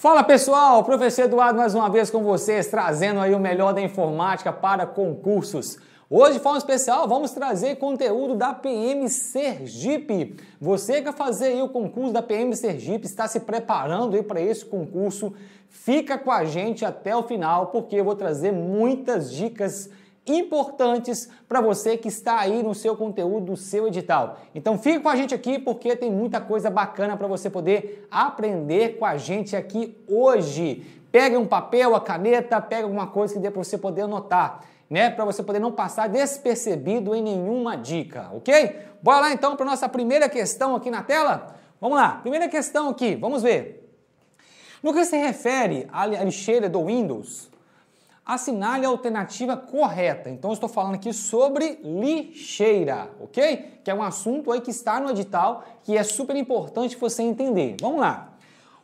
Fala pessoal, professor Eduardo mais uma vez com vocês, trazendo aí o melhor da informática para concursos. Hoje, de forma especial, vamos trazer conteúdo da PM Sergipe. Você que quer fazer o concurso da PM Sergipe, está se preparando aí para esse concurso, fica com a gente até o final, porque eu vou trazer muitas dicas importantes para você que está aí no seu conteúdo, do seu edital. Então fique com a gente aqui porque tem muita coisa bacana para você poder aprender com a gente aqui hoje. Pegue um papel, a caneta, pegue alguma coisa que dê para você poder anotar, né? Para você poder não passar despercebido em nenhuma dica, ok? Bora lá então para nossa primeira questão aqui na tela. Vamos lá, primeira questão aqui, vamos ver. No que se refere à lixeira do Windows, assinale a alternativa correta. Então, estou falando aqui sobre lixeira, ok? Que é um assunto aí que está no edital, que é super importante você entender. Vamos lá.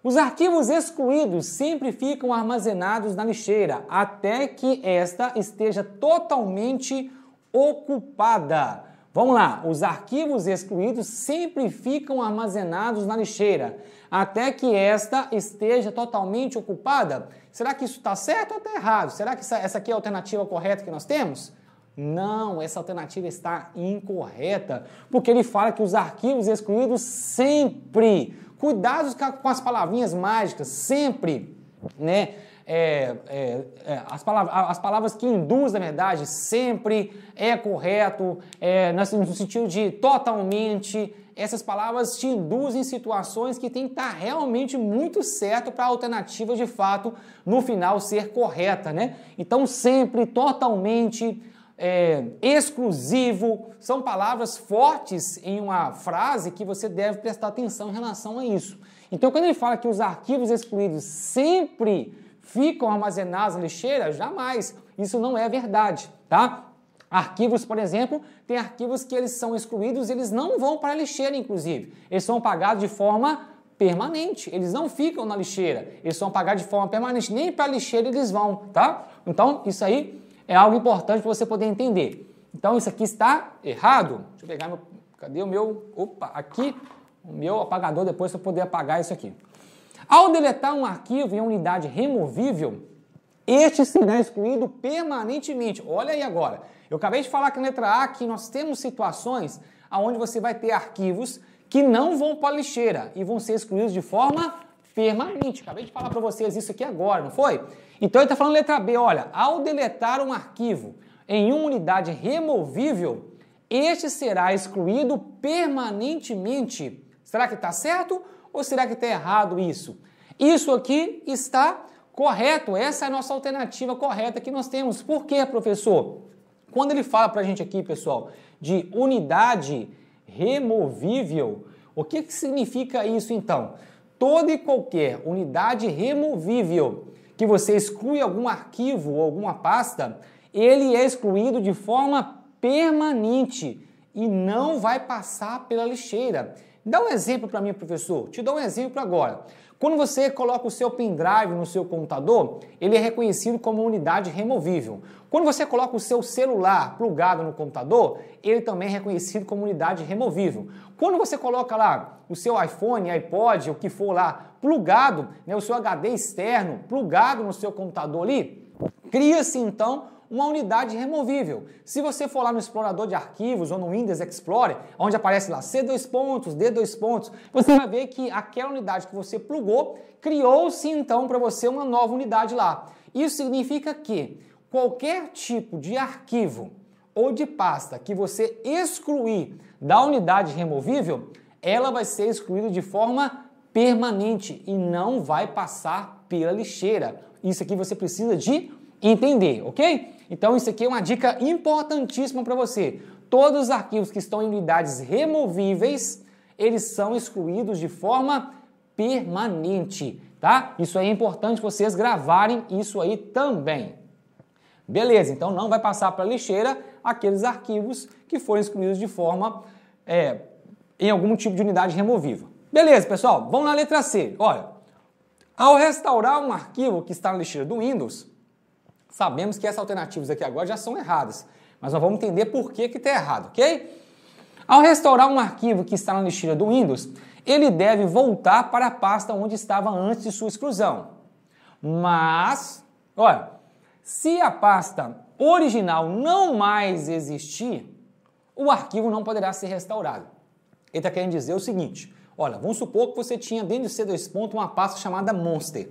Os arquivos excluídos sempre ficam armazenados na lixeira até que esta esteja totalmente ocupada. Vamos lá, os arquivos excluídos sempre ficam armazenados na lixeira até que esta esteja totalmente ocupada. Será que isso está certo ou está errado? Será que essa, aqui é a alternativa correta que nós temos? Não, essa alternativa está incorreta, porque ele fala que os arquivos excluídos sempre, cuidado com as palavrinhas mágicas, sempre, né? É, é, é, as, palavras, as palavras que induz, na verdade, sempre é correto, é, no sentido de totalmente, essas palavras te induzem situações que tem que estar tá realmente muito certo para a alternativa de fato no final ser correta, né? Então sempre totalmente é, exclusivo são palavras fortes em uma frase que você deve prestar atenção em relação a isso. Então quando ele fala que os arquivos excluídos sempre ficam armazenados na lixeira, jamais. Isso não é verdade, tá? Arquivos, por exemplo, tem arquivos que eles são excluídos, eles não vão para a lixeira, inclusive. Eles são apagados de forma permanente, eles não ficam na lixeira, eles são apagados de forma permanente, nem para a lixeira eles vão, tá? Então, isso aí é algo importante para você poder entender. Então, isso aqui está errado. Deixa eu pegar meu. Cadê o meu. Opa, aqui, o meu apagador depois para poder apagar isso aqui. Ao deletar um arquivo em uma unidade removível, este será excluído permanentemente. Olha aí agora. Eu acabei de falar que na letra A que nós temos situações onde você vai ter arquivos que não vão para a lixeira e vão ser excluídos de forma permanente. Acabei de falar para vocês isso aqui agora, não foi? Então ele está falando letra B, olha, ao deletar um arquivo em uma unidade removível, este será excluído permanentemente. Será que está certo ou será que está errado isso? Isso aqui está correto, essa é a nossa alternativa correta que nós temos. Por quê, professor? Quando ele fala para a gente aqui, pessoal, de unidade removível, o que, que significa isso então? Toda e qualquer unidade removível que você exclui algum arquivo ou alguma pasta, ele é excluído de forma permanente e não vai passar pela lixeira. Dá um exemplo para mim, professor. Te dou um exemplo agora. Quando você coloca o seu pendrive no seu computador, ele é reconhecido como unidade removível. Quando você coloca o seu celular plugado no computador, ele também é reconhecido como unidade removível. Quando você coloca lá o seu iPhone, iPod, o que for lá, plugado, né, o seu HD externo plugado no seu computador ali, cria-se então uma unidade removível. Se você for lá no explorador de arquivos ou no Windows Explorer, onde aparece lá C2 pontos, D2 pontos, você vai ver que aquela unidade que você plugou criou-se então para você uma nova unidade lá. Isso significa que qualquer tipo de arquivo ou de pasta que você excluir da unidade removível, ela vai ser excluída de forma permanente e não vai passar pela lixeira. Isso aqui você precisa de entender, ok? Então isso aqui é uma dica importantíssima para você. Todos os arquivos que estão em unidades removíveis, eles são excluídos de forma permanente, tá? Isso aí é importante vocês gravarem isso aí também. Beleza, então não vai passar para a lixeira aqueles arquivos que foram excluídos de forma é, em algum tipo de unidade removível. Beleza, pessoal, vamos na letra C. Olha, ao restaurar um arquivo que está na lixeira do Windows, Sabemos que essas alternativas aqui agora já são erradas, mas nós vamos entender por que está errado, ok? Ao restaurar um arquivo que está na lixeira do Windows, ele deve voltar para a pasta onde estava antes de sua exclusão. Mas, olha, se a pasta original não mais existir, o arquivo não poderá ser restaurado. Ele está querendo dizer o seguinte: olha, vamos supor que você tinha dentro de C2 ponto uma pasta chamada Monster.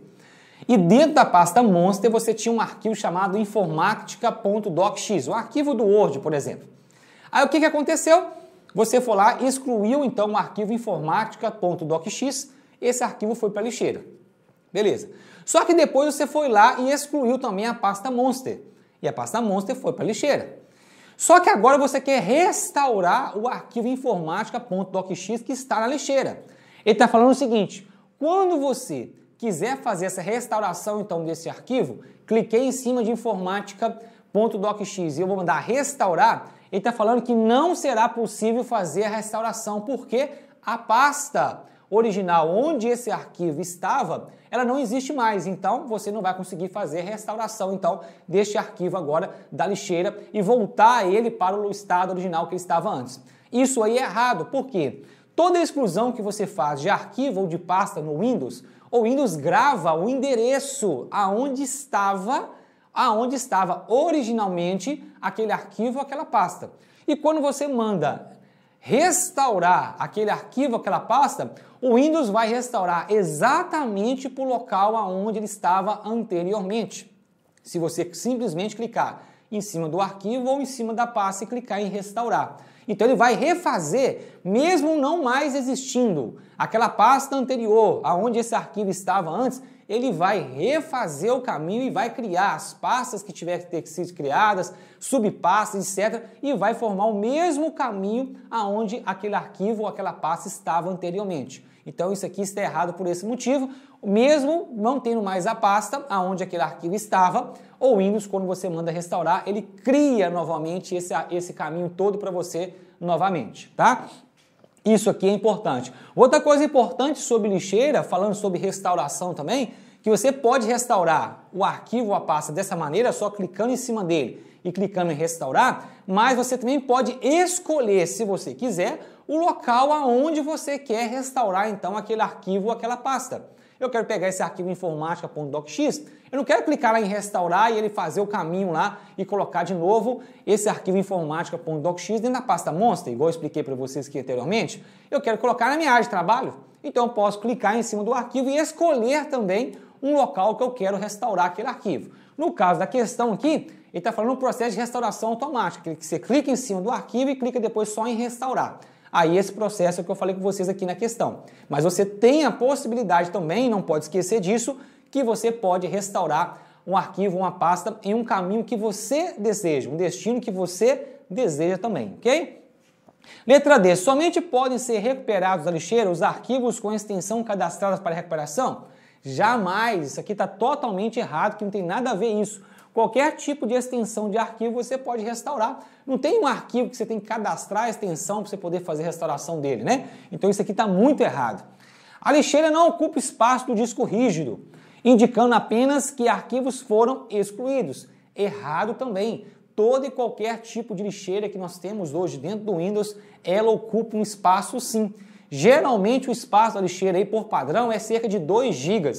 E dentro da pasta Monster você tinha um arquivo chamado informática.docx, um arquivo do Word, por exemplo. Aí o que, que aconteceu? Você foi lá e excluiu então o arquivo informática.docx. esse arquivo foi para a lixeira. Beleza. Só que depois você foi lá e excluiu também a pasta Monster. E a pasta Monster foi para a lixeira. Só que agora você quer restaurar o arquivo informática.docx que está na lixeira. Ele está falando o seguinte: quando você quiser fazer essa restauração então desse arquivo, cliquei em cima de informática.docx e eu vou mandar restaurar, ele está falando que não será possível fazer a restauração, porque a pasta original onde esse arquivo estava, ela não existe mais. Então, você não vai conseguir fazer restauração então deste arquivo agora da lixeira e voltar ele para o estado original que ele estava antes. Isso aí é errado, porque toda exclusão que você faz de arquivo ou de pasta no Windows, o Windows grava o endereço aonde estava, aonde estava originalmente aquele arquivo, aquela pasta. E quando você manda restaurar aquele arquivo, aquela pasta, o Windows vai restaurar exatamente para o local aonde ele estava anteriormente. Se você simplesmente clicar em cima do arquivo ou em cima da pasta e clicar em restaurar. Então ele vai refazer, mesmo não mais existindo, aquela pasta anterior, aonde esse arquivo estava antes, ele vai refazer o caminho e vai criar as pastas que tiver que ter sido criadas, subpastas, etc, e vai formar o mesmo caminho aonde aquele arquivo ou aquela pasta estava anteriormente. Então isso aqui está errado por esse motivo mesmo mantendo mais a pasta aonde aquele arquivo estava, o Windows, quando você manda restaurar, ele cria novamente esse, esse caminho todo para você novamente, tá? Isso aqui é importante. Outra coisa importante sobre lixeira, falando sobre restauração também, que você pode restaurar o arquivo, a pasta dessa maneira, só clicando em cima dele e clicando em restaurar, mas você também pode escolher, se você quiser, o local aonde você quer restaurar então aquele arquivo, aquela pasta. Eu quero pegar esse arquivo informática.docx, eu não quero clicar lá em restaurar e ele fazer o caminho lá e colocar de novo esse arquivo informática.docx dentro da pasta monster, igual eu expliquei para vocês aqui anteriormente. Eu quero colocar na minha área de trabalho, então eu posso clicar em cima do arquivo e escolher também um local que eu quero restaurar aquele arquivo. No caso da questão aqui, ele está falando um processo de restauração automática, que você clica em cima do arquivo e clica depois só em restaurar. Aí esse processo é que eu falei com vocês aqui na questão. Mas você tem a possibilidade também, não pode esquecer disso, que você pode restaurar um arquivo, uma pasta em um caminho que você deseja, um destino que você deseja também, ok? Letra D. Somente podem ser recuperados da lixeira os arquivos com extensão cadastradas para recuperação? Jamais. Isso aqui está totalmente errado, que não tem nada a ver isso. Qualquer tipo de extensão de arquivo você pode restaurar. Não tem um arquivo que você tem que cadastrar a extensão para você poder fazer a restauração dele, né? Então isso aqui está muito errado. A lixeira não ocupa espaço do disco rígido, indicando apenas que arquivos foram excluídos. Errado também. Todo e qualquer tipo de lixeira que nós temos hoje dentro do Windows, ela ocupa um espaço sim. Geralmente o espaço da lixeira aí por padrão é cerca de 2 GB.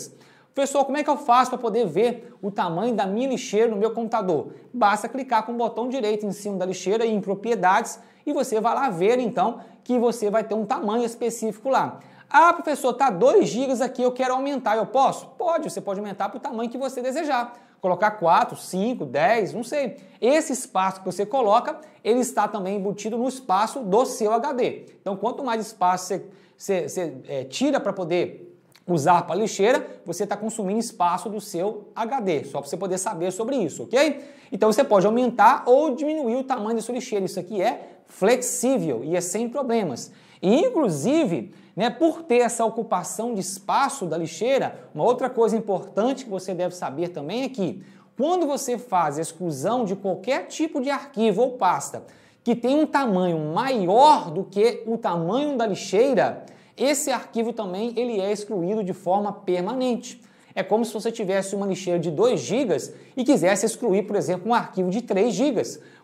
Pessoal, como é que eu faço para poder ver o tamanho da minha lixeira no meu computador? Basta clicar com o botão direito em cima da lixeira e em propriedades e você vai lá ver então que você vai ter um tamanho específico lá. Ah, professor, tá 2 GB aqui, eu quero aumentar, eu posso? Pode, você pode aumentar para o tamanho que você desejar. Colocar 4, 5, 10, não sei. Esse espaço que você coloca, ele está também embutido no espaço do seu HD. Então, quanto mais espaço você, você, você é, tira para poder usar para lixeira, você está consumindo espaço do seu HD, só para você poder saber sobre isso, ok? Então você pode aumentar ou diminuir o tamanho da sua lixeira. Isso aqui é flexível e é sem problemas. E inclusive, né, por ter essa ocupação de espaço da lixeira, uma outra coisa importante que você deve saber também é que quando você faz a exclusão de qualquer tipo de arquivo ou pasta que tem um tamanho maior do que o tamanho da lixeira, esse arquivo também ele é excluído de forma permanente. É como se você tivesse uma lixeira de 2 GB e quisesse excluir, por exemplo, um arquivo de 3 GB.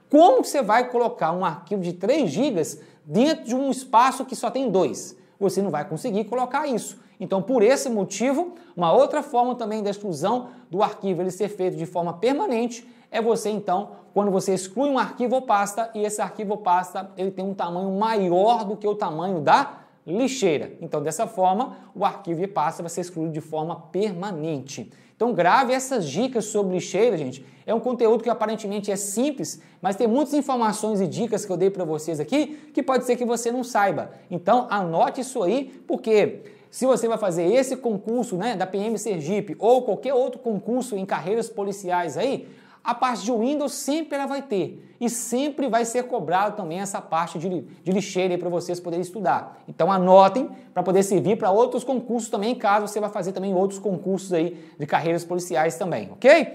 Como você vai colocar um arquivo de 3 GB dentro de um espaço que só tem dois? Você não vai conseguir colocar isso. Então, por esse motivo, uma outra forma também da exclusão do arquivo ele ser feito de forma permanente é você então, quando você exclui um arquivo ou pasta e esse arquivo ou pasta ele tem um tamanho maior do que o tamanho da lixeira. Então, dessa forma, o arquivo e passa vai ser excluído de forma permanente. Então, grave essas dicas sobre lixeira, gente. É um conteúdo que aparentemente é simples, mas tem muitas informações e dicas que eu dei para vocês aqui que pode ser que você não saiba. Então, anote isso aí, porque se você vai fazer esse concurso né, da PM Sergipe ou qualquer outro concurso em carreiras policiais aí, a parte de Windows sempre ela vai ter. E sempre vai ser cobrado também essa parte de, de lixeira para vocês poderem estudar. Então anotem para poder servir para outros concursos também, caso você vai fazer também outros concursos aí de carreiras policiais também, ok?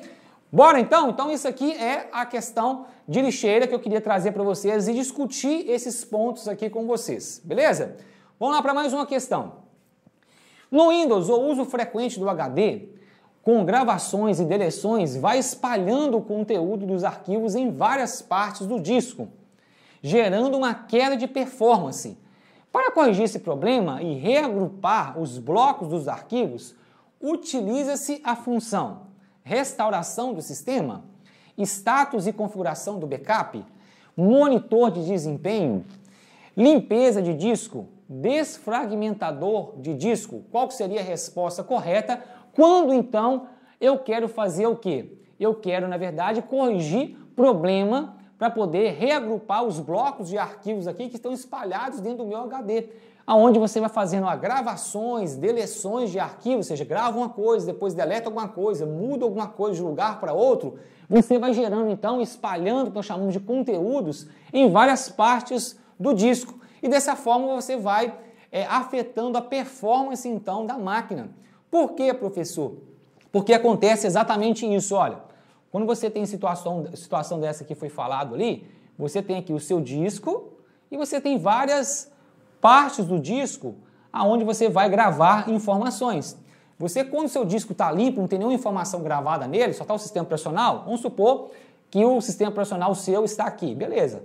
Bora então? Então isso aqui é a questão de lixeira que eu queria trazer para vocês e discutir esses pontos aqui com vocês, beleza? Vamos lá para mais uma questão. No Windows, o uso frequente do HD com gravações e deleções, vai espalhando o conteúdo dos arquivos em várias partes do disco, gerando uma queda de performance. Para corrigir esse problema e reagrupar os blocos dos arquivos, utiliza-se a função restauração do sistema, status e configuração do backup, monitor de desempenho, limpeza de disco, desfragmentador de disco. Qual seria a resposta correta quando então eu quero fazer o quê? Eu quero, na verdade, corrigir problema para poder reagrupar os blocos de arquivos aqui que estão espalhados dentro do meu HD. Aonde você vai fazendo gravações, deleções de arquivos, ou seja, grava uma coisa, depois deleta alguma coisa, muda alguma coisa de lugar para outro. Você vai gerando então, espalhando o que nós chamamos de conteúdos em várias partes do disco. E dessa forma você vai é, afetando a performance então da máquina. Por que, professor? Porque acontece exatamente isso, olha. Quando você tem situação, situação dessa que foi falado ali, você tem aqui o seu disco e você tem várias partes do disco aonde você vai gravar informações. Você, quando o seu disco está limpo, não tem nenhuma informação gravada nele, só está o sistema operacional, vamos supor que o sistema operacional seu está aqui, beleza.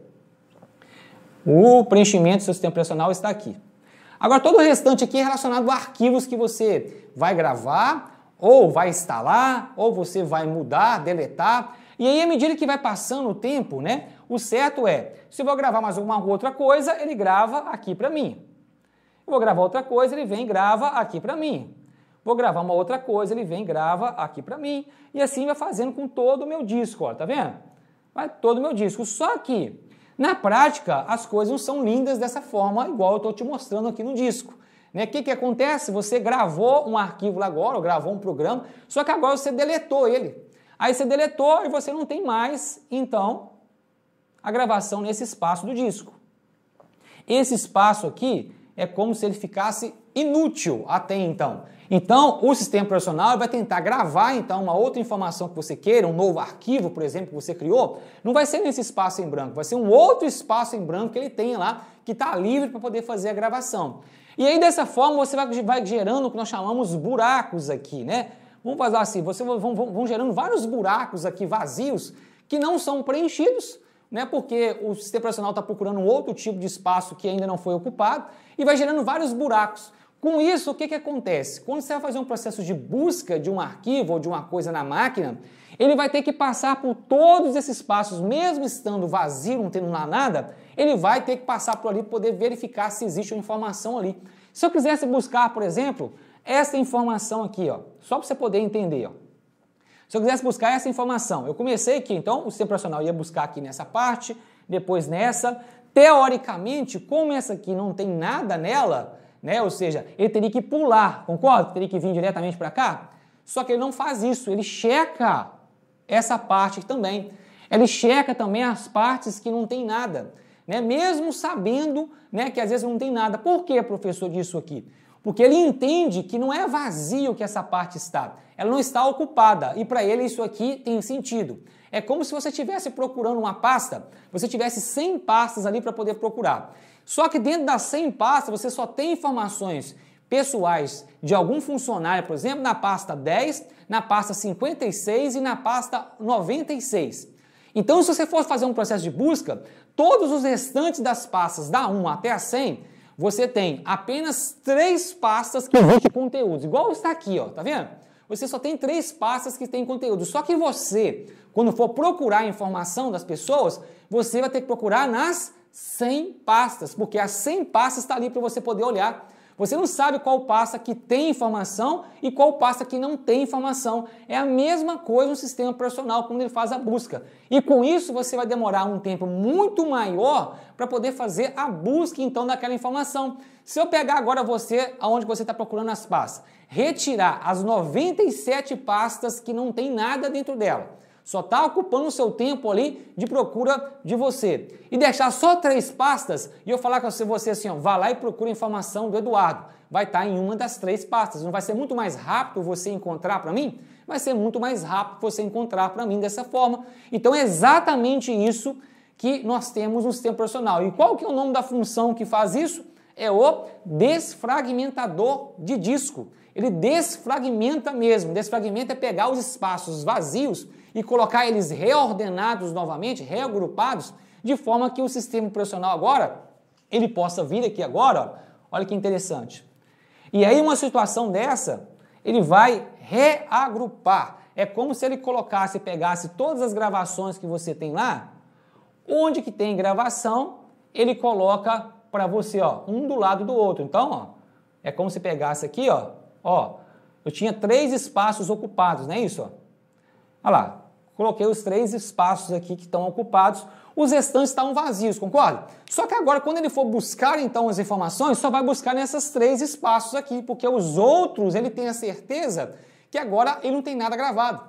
O preenchimento do seu sistema operacional está aqui. Agora, todo o restante aqui é relacionado a arquivos que você vai gravar, ou vai instalar, ou você vai mudar, deletar. E aí, à medida que vai passando o tempo, né? O certo é, se eu vou gravar mais alguma outra coisa, ele grava aqui para mim. Eu vou gravar outra coisa, ele vem e grava aqui para mim. Vou gravar uma outra coisa, ele vem e grava aqui para mim. E assim vai fazendo com todo o meu disco, ó, tá vendo? Vai todo o meu disco. Só que na prática, as coisas não são lindas dessa forma, igual eu estou te mostrando aqui no disco. O né? que, que acontece? Você gravou um arquivo agora, ou gravou um programa, só que agora você deletou ele. Aí você deletou e você não tem mais, então, a gravação nesse espaço do disco. Esse espaço aqui é como se ele ficasse inútil até então. Então, o sistema operacional vai tentar gravar então uma outra informação que você queira, um novo arquivo, por exemplo, que você criou, não vai ser nesse espaço em branco, vai ser um outro espaço em branco que ele tem lá, que está livre para poder fazer a gravação. E aí dessa forma você vai, gerando o que nós chamamos buracos aqui, né? Vamos fazer assim, você vão, vão, vão gerando vários buracos aqui vazios que não são preenchidos né, porque o sistema operacional está procurando um outro tipo de espaço que ainda não foi ocupado e vai gerando vários buracos. Com isso, o que, que acontece? Quando você vai fazer um processo de busca de um arquivo ou de uma coisa na máquina, ele vai ter que passar por todos esses passos, mesmo estando vazio, não tendo lá nada, ele vai ter que passar por ali para poder verificar se existe uma informação ali. Se eu quisesse buscar, por exemplo, essa informação aqui, ó, só para você poder entender, ó. Se eu quisesse buscar essa informação, eu comecei aqui, então o sistema profissional ia buscar aqui nessa parte, depois nessa. Teoricamente, como essa aqui não tem nada nela, né? Ou seja, ele teria que pular, concorda? Teria que vir diretamente para cá. Só que ele não faz isso, ele checa essa parte também. Ele checa também as partes que não tem nada, né? Mesmo sabendo, né, que às vezes não tem nada. Por que, professor, disso aqui? Porque ele entende que não é vazio que essa parte está. Ela não está ocupada e para ele isso aqui tem sentido. É como se você estivesse procurando uma pasta, você tivesse 100 pastas ali para poder procurar. Só que dentro da 100 pasta você só tem informações pessoais de algum funcionário, por exemplo, na pasta 10, na pasta 56 e na pasta 96. Então, se você for fazer um processo de busca, todos os restantes das pastas da 1 até a 100, você tem apenas três pastas que vão uhum. conteúdo. igual está aqui, ó, tá vendo? Você só tem três pastas que têm conteúdo. Só que você, quando for procurar informação das pessoas, você vai ter que procurar nas 100 pastas, porque as 100 pastas está ali para você poder olhar. Você não sabe qual pasta que tem informação e qual pasta que não tem informação. É a mesma coisa no sistema profissional quando ele faz a busca. E com isso você vai demorar um tempo muito maior para poder fazer a busca então daquela informação. Se eu pegar agora você aonde você está procurando as pastas, retirar as 97 pastas que não tem nada dentro dela só está ocupando o seu tempo ali de procura de você. E deixar só três pastas e eu falar com você assim, ó, vá lá e procura informação do Eduardo. Vai estar tá em uma das três pastas. Não vai ser muito mais rápido você encontrar para mim? Vai ser muito mais rápido você encontrar para mim dessa forma. Então é exatamente isso que nós temos no sistema profissional. E qual que é o nome da função que faz isso? É o desfragmentador de disco. Ele desfragmenta mesmo. Desfragmenta é pegar os espaços vazios e colocar eles reordenados novamente, reagrupados, de forma que o sistema operacional agora, ele possa vir aqui agora, olha que interessante. E aí uma situação dessa, ele vai reagrupar. É como se ele colocasse, pegasse todas as gravações que você tem lá, onde que tem gravação, ele coloca para você, ó, um do lado do outro. Então, ó, é como se pegasse aqui, ó, ó, eu tinha três espaços ocupados, não é isso? Ó? Olha lá, coloquei os três espaços aqui que estão ocupados, os restantes estavam vazios, concorda? Só que agora, quando ele for buscar então as informações, só vai buscar nesses três espaços aqui, porque os outros ele tem a certeza que agora ele não tem nada gravado.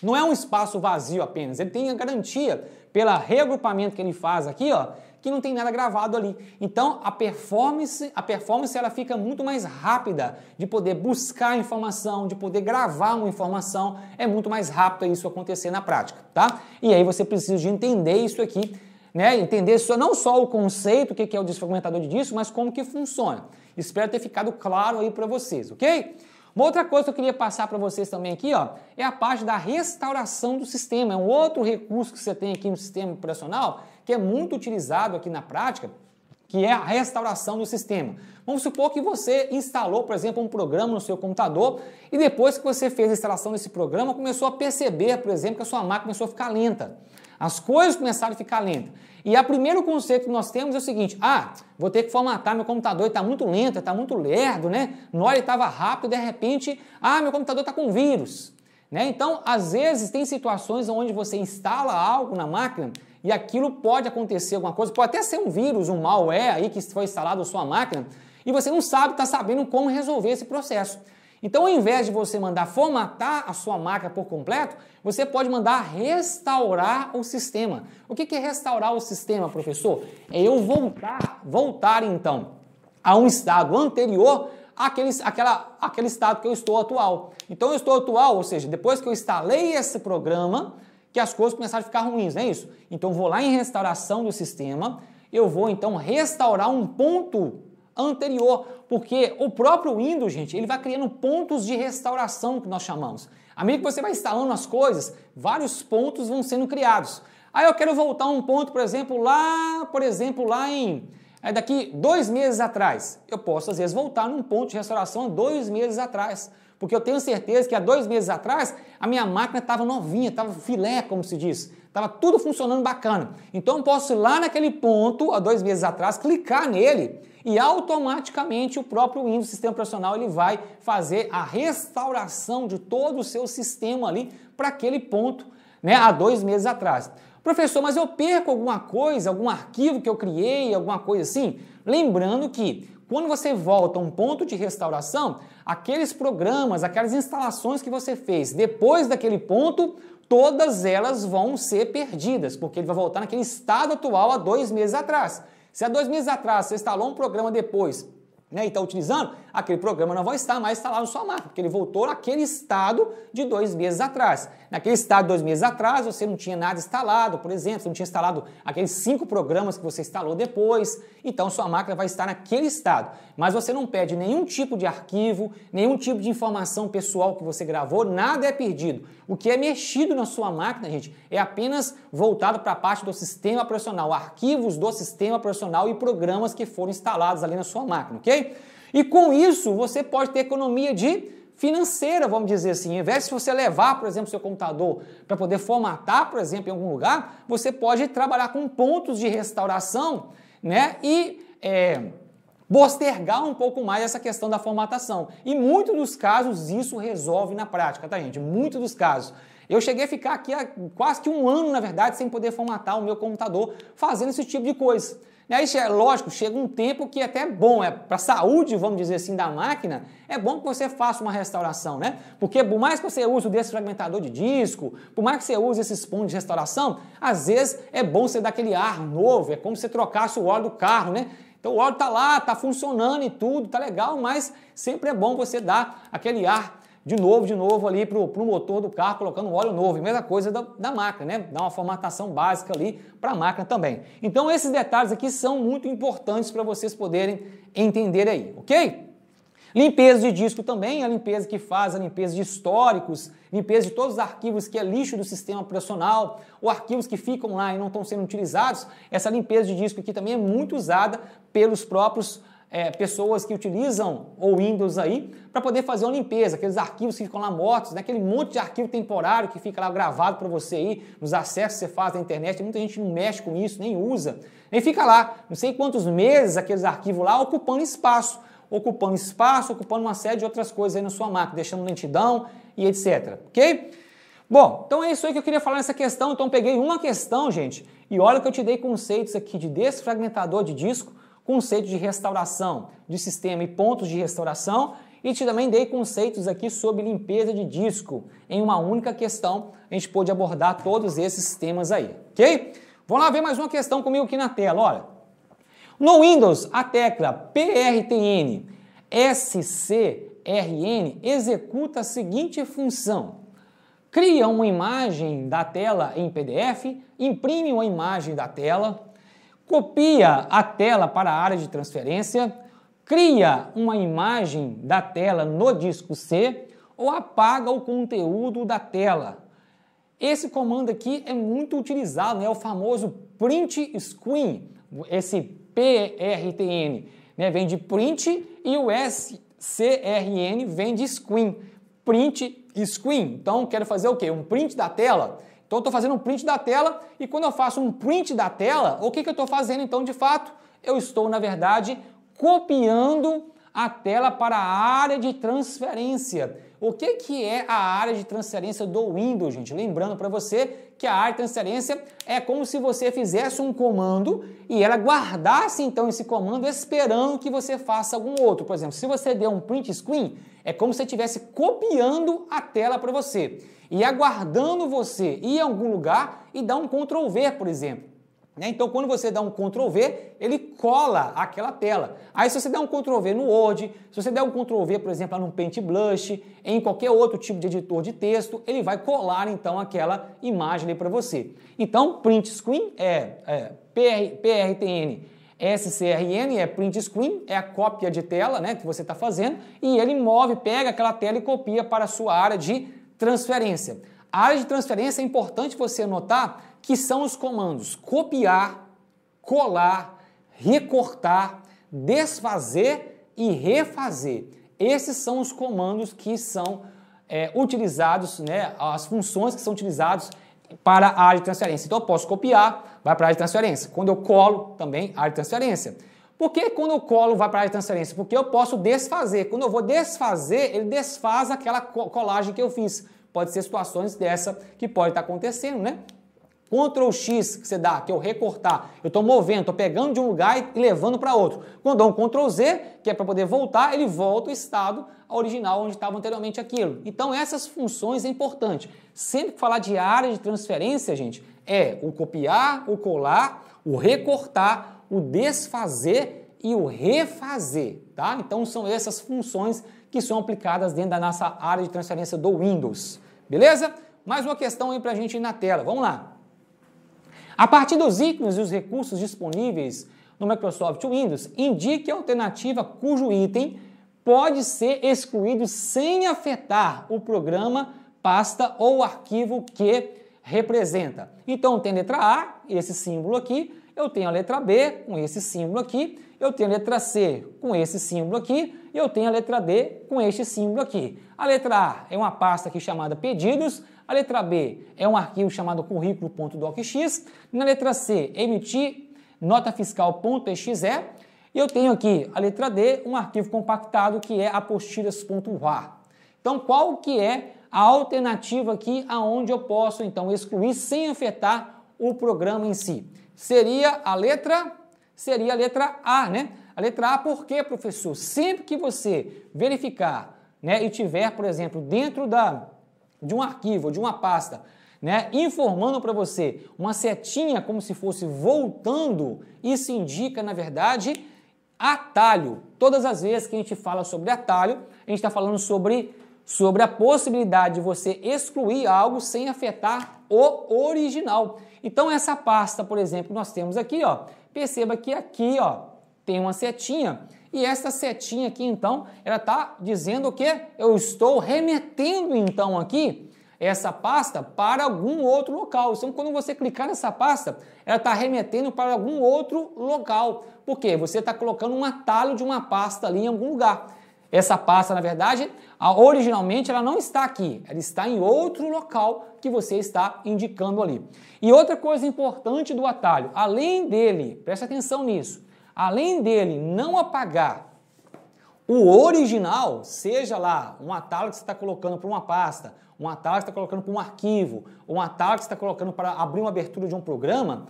Não é um espaço vazio apenas, ele tem a garantia, pelo reagrupamento que ele faz aqui, ó, que não tem nada gravado ali. Então a performance, a performance ela fica muito mais rápida de poder buscar informação, de poder gravar uma informação, é muito mais rápido isso acontecer na prática, tá? E aí você precisa de entender isso aqui, né? Entender só, não só o conceito, o que é o desfragmentador de disco, mas como que funciona. Espero ter ficado claro aí para vocês, ok? Uma outra coisa que eu queria passar para vocês também aqui, ó, é a parte da restauração do sistema. É um outro recurso que você tem aqui no sistema operacional que é muito utilizado aqui na prática, que é a restauração do sistema. Vamos supor que você instalou, por exemplo, um programa no seu computador e depois que você fez a instalação desse programa, começou a perceber, por exemplo, que a sua máquina começou a ficar lenta. As coisas começaram a ficar lentas. E o primeiro conceito que nós temos é o seguinte: ah, vou ter que formatar meu computador, está muito lento, está muito lerdo, né? Na hora estava rápido, de repente, ah, meu computador está com vírus. Né? Então, às vezes, tem situações onde você instala algo na máquina e aquilo pode acontecer alguma coisa, pode até ser um vírus, um malware aí que foi instalado na sua máquina e você não sabe, está sabendo como resolver esse processo. Então, ao invés de você mandar formatar a sua máquina por completo, você pode mandar restaurar o sistema. O que é restaurar o sistema, professor? É eu voltar, voltar então a um estado anterior àquele, àquela, àquele estado que eu estou atual. Então, eu estou atual, ou seja, depois que eu instalei esse programa, que as coisas começaram a ficar ruins, não é isso? Então vou lá em restauração do sistema, eu vou então restaurar um ponto anterior, porque o próprio Windows, gente, ele vai criando pontos de restauração que nós chamamos. À medida que você vai instalando as coisas, vários pontos vão sendo criados. Aí eu quero voltar um ponto, por exemplo, lá, por exemplo, lá em é daqui dois meses atrás. Eu posso às vezes voltar num ponto de restauração dois meses atrás. Porque eu tenho certeza que há dois meses atrás a minha máquina estava novinha, estava filé, como se diz. Estava tudo funcionando bacana. Então eu posso ir lá naquele ponto, há dois meses atrás, clicar nele e automaticamente o próprio Windows Sistema Operacional ele vai fazer a restauração de todo o seu sistema ali para aquele ponto, né, há dois meses atrás. Professor, mas eu perco alguma coisa, algum arquivo que eu criei, alguma coisa assim? Lembrando que quando você volta a um ponto de restauração, aqueles programas, aquelas instalações que você fez depois daquele ponto, todas elas vão ser perdidas, porque ele vai voltar naquele estado atual há dois meses atrás. Se há dois meses atrás você instalou um programa depois né, e está utilizando, aquele programa não vai estar mais instalado tá na sua máquina, porque ele voltou naquele estado de dois meses atrás. Naquele estado de dois meses atrás, você não tinha nada instalado, por exemplo, você não tinha instalado aqueles cinco programas que você instalou depois, então sua máquina vai estar naquele estado. Mas você não perde nenhum tipo de arquivo, nenhum tipo de informação pessoal que você gravou, nada é perdido. O que é mexido na sua máquina, gente, é apenas voltado para a parte do sistema operacional, arquivos do sistema operacional e programas que foram instalados ali na sua máquina, ok? E com isso, você pode ter economia de financeira, vamos dizer assim. Em vez de você levar, por exemplo, seu computador para poder formatar, por exemplo, em algum lugar, você pode trabalhar com pontos de restauração, né? E é, postergar um pouco mais essa questão da formatação. E muitos dos casos isso resolve na prática, tá, gente? Muitos dos casos. Eu cheguei a ficar aqui há quase que um ano, na verdade, sem poder formatar o meu computador fazendo esse tipo de coisa. Aí, né? é lógico, chega um tempo que até é bom, é para a saúde, vamos dizer assim, da máquina, é bom que você faça uma restauração, né? Porque por mais que você use o desfragmentador de disco, por mais que você use esses pontos de restauração, às vezes é bom você dar aquele ar novo, é como se você trocasse o óleo do carro, né? Então o óleo está lá, está funcionando e tudo, está legal, mas sempre é bom você dar aquele ar de novo, de novo ali para o motor do carro, colocando óleo novo. E mesma coisa da, da máquina, né? Dá uma formatação básica ali para a máquina também. Então, esses detalhes aqui são muito importantes para vocês poderem entender aí, ok? Limpeza de disco também, a limpeza que faz, a limpeza de históricos, limpeza de todos os arquivos que é lixo do sistema operacional, ou arquivos que ficam lá e não estão sendo utilizados. Essa limpeza de disco aqui também é muito usada pelos próprios é, pessoas que utilizam o Windows aí para poder fazer uma limpeza, aqueles arquivos que ficam lá mortos, né? aquele monte de arquivo temporário que fica lá gravado para você aí, nos acessos que você faz na internet, muita gente não mexe com isso, nem usa, nem fica lá, não sei quantos meses aqueles arquivos lá ocupando espaço, ocupando espaço, ocupando uma série de outras coisas aí na sua máquina, deixando lentidão e etc, ok? Bom, então é isso aí que eu queria falar nessa questão, então peguei uma questão, gente, e olha que eu te dei conceitos aqui de desfragmentador de disco, conceitos de restauração de sistema e pontos de restauração, e te também dei conceitos aqui sobre limpeza de disco. Em uma única questão, a gente pôde abordar todos esses temas aí, ok? Vamos lá ver mais uma questão comigo aqui na tela, olha. No Windows, a tecla PRTN SCRN executa a seguinte função. Cria uma imagem da tela em PDF, imprime uma imagem da tela, copia a tela para a área de transferência, cria uma imagem da tela no disco C ou apaga o conteúdo da tela. Esse comando aqui é muito utilizado, né? o famoso print screen, esse PRTN, né? vem de print e o SCRN vem de screen, print screen. Então, quero fazer o quê? Um print da tela? Então eu estou fazendo um print da tela e quando eu faço um print da tela, o que, que eu estou fazendo então de fato? Eu estou, na verdade, copiando a tela para a área de transferência o que, que é a área de transferência do Windows, gente. Lembrando para você que a área de transferência é como se você fizesse um comando e ela guardasse então esse comando esperando que você faça algum outro. Por exemplo, se você der um print screen, é como se você estivesse copiando a tela para você e aguardando você ir a algum lugar e dar um Ctrl V, por exemplo. Né? Então, quando você dá um Ctrl V, ele cola aquela tela. Aí, se você der um Ctrl V no Word, se você der um Ctrl V, por exemplo, no Paint Blush, em qualquer outro tipo de editor de texto, ele vai colar então aquela imagem para você. Então, print screen é, é PR, PRTN SCRN é print screen, é a cópia de tela né, que você está fazendo, e ele move, pega aquela tela e copia para a sua área de transferência. A área de transferência é importante você notar que são os comandos copiar, colar, recortar, desfazer e refazer. Esses são os comandos que são é, utilizados, né, as funções que são utilizadas para a área de transferência. Então eu posso copiar, vai para a área de transferência. Quando eu colo, também área de transferência. Por que quando eu colo vai para a área de transferência? Porque eu posso desfazer. Quando eu vou desfazer, ele desfaz aquela colagem que eu fiz. Pode ser situações dessa que pode estar acontecendo, né? Ctrl X que você dá, que é o recortar. Eu estou movendo, estou pegando de um lugar e levando para outro. Quando dou um Ctrl Z, que é para poder voltar, ele volta o estado original onde estava anteriormente aquilo. Então essas funções é importante. Sempre que falar de área de transferência, gente, é o copiar, o colar, o recortar, o desfazer e o refazer, tá? Então são essas funções que são aplicadas dentro da nossa área de transferência do Windows. Beleza? Mais uma questão aí para a gente ir na tela. Vamos lá. A partir dos ícones e os recursos disponíveis no Microsoft Windows, indique a alternativa cujo item pode ser excluído sem afetar o programa, pasta ou arquivo que representa. Então tem letra A, esse símbolo aqui, eu tenho a letra B com esse símbolo aqui, eu tenho a letra C com esse símbolo aqui, eu tenho a letra D com este símbolo aqui. A letra A é uma pasta aqui chamada pedidos, a letra B é um arquivo chamado currículo.docx. Na letra C, emitir nota fiscal.exe. E eu tenho aqui a letra D, um arquivo compactado que é apostilhas.war. Então, qual que é a alternativa aqui aonde eu posso então excluir sem afetar o programa em si? Seria a letra seria a letra A, né? A letra A por quê, professor? Sempre que você verificar, né, e tiver, por exemplo, dentro da de um arquivo, de uma pasta, né, informando para você uma setinha como se fosse voltando, isso indica, na verdade, atalho. Todas as vezes que a gente fala sobre atalho, a gente está falando sobre, sobre a possibilidade de você excluir algo sem afetar o original. Então, essa pasta, por exemplo, nós temos aqui, ó, perceba que aqui ó, tem uma setinha e essa setinha aqui, então, ela está dizendo que eu estou remetendo, então, aqui essa pasta para algum outro local. Então, quando você clicar nessa pasta, ela está remetendo para algum outro local. Por quê? Você está colocando um atalho de uma pasta ali em algum lugar. Essa pasta, na verdade, originalmente ela não está aqui, ela está em outro local que você está indicando ali. E outra coisa importante do atalho, além dele, preste atenção nisso, além dele não apagar o original, seja lá um atalho que você está colocando para uma pasta, um atalho que você está colocando para um arquivo, um atalho que você está colocando para abrir uma abertura de um programa,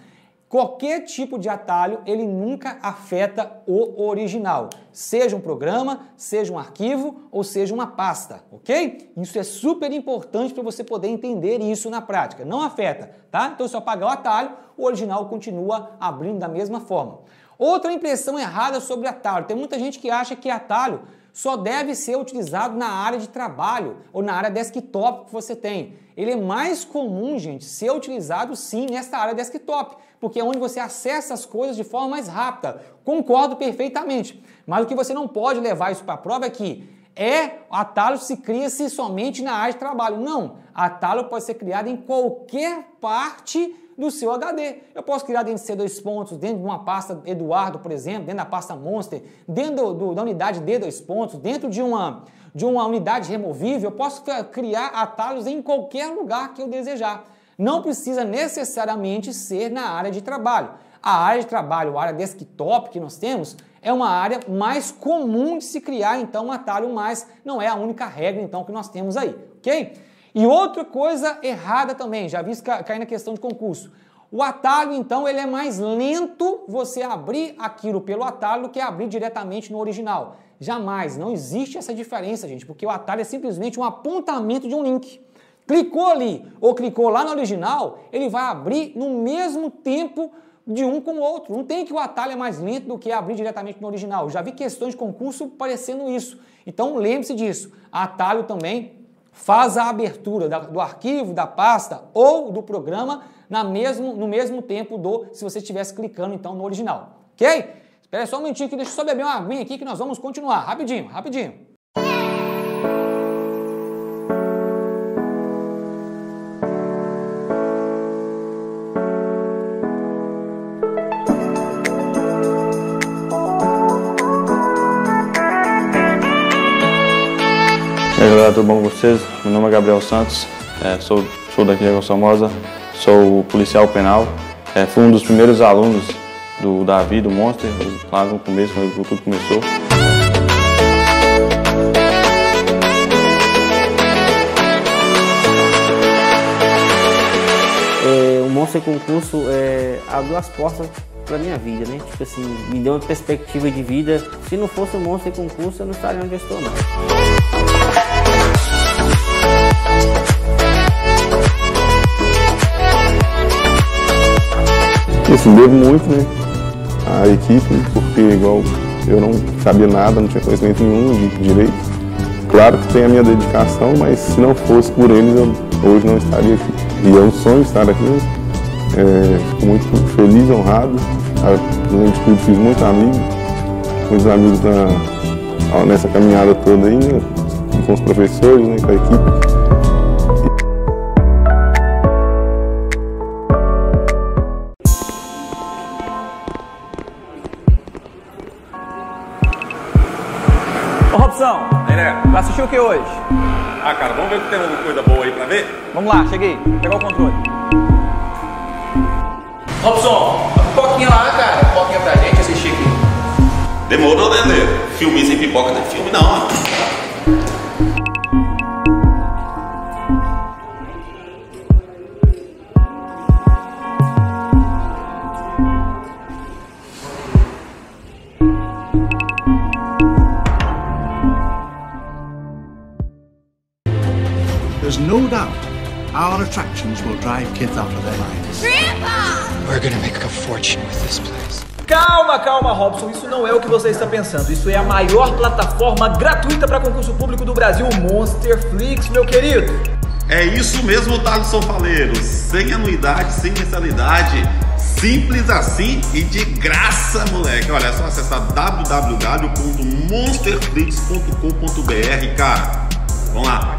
qualquer tipo de atalho ele nunca afeta o original, seja um programa, seja um arquivo ou seja uma pasta, ok? Isso é super importante para você poder entender isso na prática. Não afeta, tá? Então, se eu apagar o atalho, o original continua abrindo da mesma forma. Outra impressão errada sobre atalho. Tem muita gente que acha que atalho só deve ser utilizado na área de trabalho ou na área desktop que você tem. Ele é mais comum, gente, ser utilizado sim nesta área desktop, porque é onde você acessa as coisas de forma mais rápida. Concordo perfeitamente. Mas o que você não pode levar isso para a prova é que é atalho se cria-se somente na área de trabalho. Não, atalho pode ser criado em qualquer parte do seu HD. Eu posso criar dentro de C2 pontos, dentro de uma pasta Eduardo, por exemplo, dentro da pasta Monster, dentro do, da unidade d dois pontos, dentro de uma, de uma unidade removível, eu posso criar atalhos em qualquer lugar que eu desejar. Não precisa necessariamente ser na área de trabalho. A área de trabalho, a área desktop que nós temos, é uma área mais comum de se criar, então, um atalho mais, não é a única regra, então, que nós temos aí, ok? E outra coisa errada também, já vi isso cair na questão de concurso. O atalho, então, ele é mais lento você abrir aquilo pelo atalho do que abrir diretamente no original. Jamais, não existe essa diferença, gente, porque o atalho é simplesmente um apontamento de um link. Clicou ali ou clicou lá no original, ele vai abrir no mesmo tempo de um com o outro. Não tem que o atalho é mais lento do que abrir diretamente no original. Já vi questões de concurso parecendo isso. Então lembre-se disso. Atalho também faz a abertura da, do arquivo, da pasta ou do programa na mesmo, no mesmo tempo do se você estivesse clicando então no original. Ok? Espera só um minutinho aqui, deixa eu só beber uma aguinha aqui que nós vamos continuar. Rapidinho, rapidinho. galera, tudo bom com vocês? Meu nome é Gabriel Santos, é, sou, sou daqui de Formosa, sou policial penal. É, fui um dos primeiros alunos do Davi, do Monster, lá no começo, quando tudo começou. É, o Monster Concurso é, abriu as portas para minha vida, né? Tipo assim, me deu uma perspectiva de vida. Se não fosse o Monster Concurso, eu não estaria onde eu estou, não. Assim, devo muito, né? A equipe, porque igual eu não sabia nada, não tinha conhecimento nenhum de direito. Claro que tem a minha dedicação, mas se não fosse por eles, eu hoje não estaria aqui. E é um sonho estar aqui. Né. É, fico muito feliz, honrado. Além de tudo, fiz muitos amigos, muitos amigos na, nessa caminhada toda aí. Né com os professores, né, com a equipe. Ô Robson, né? vai assistir o que hoje? Ah, cara, vamos ver que tem alguma coisa boa aí pra ver? Vamos lá, cheguei. Pegou o controle. Robson, a pipoquinha lá, cara. A pipoquinha pra gente assistir aqui. Demorou, né, Filme sem pipoca não é filme, não. drive kids out of their minds. Grandpa! We're gonna make a fortune with this place. Calma, calma, Robson. Isso não é o que você está pensando. Isso é a maior plataforma gratuita para concurso público do Brasil, Monsterflix, meu querido. É isso mesmo, Thaleson Faleiro. Sem anuidade, sem mensalidade. Simples assim e de graça, moleque. Olha, é só acessar www.monsterflix.com.br, cara. Vamos lá.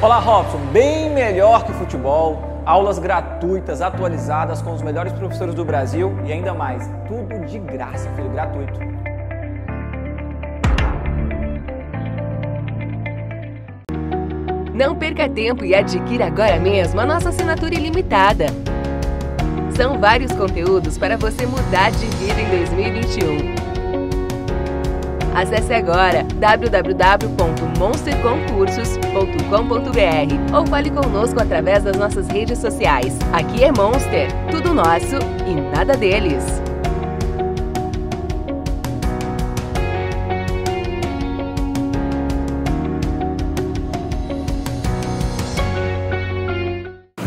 Olá, Robson. Bem melhor que futebol, aulas gratuitas, atualizadas com os melhores professores do Brasil e ainda mais, tudo de graça, filho, gratuito. Não perca tempo e adquira agora mesmo a nossa assinatura ilimitada. São vários conteúdos para você mudar de vida em 2021. Acesse agora www.monsterconcursos.com.br ou fale conosco através das nossas redes sociais. Aqui é Monster, tudo nosso e nada deles.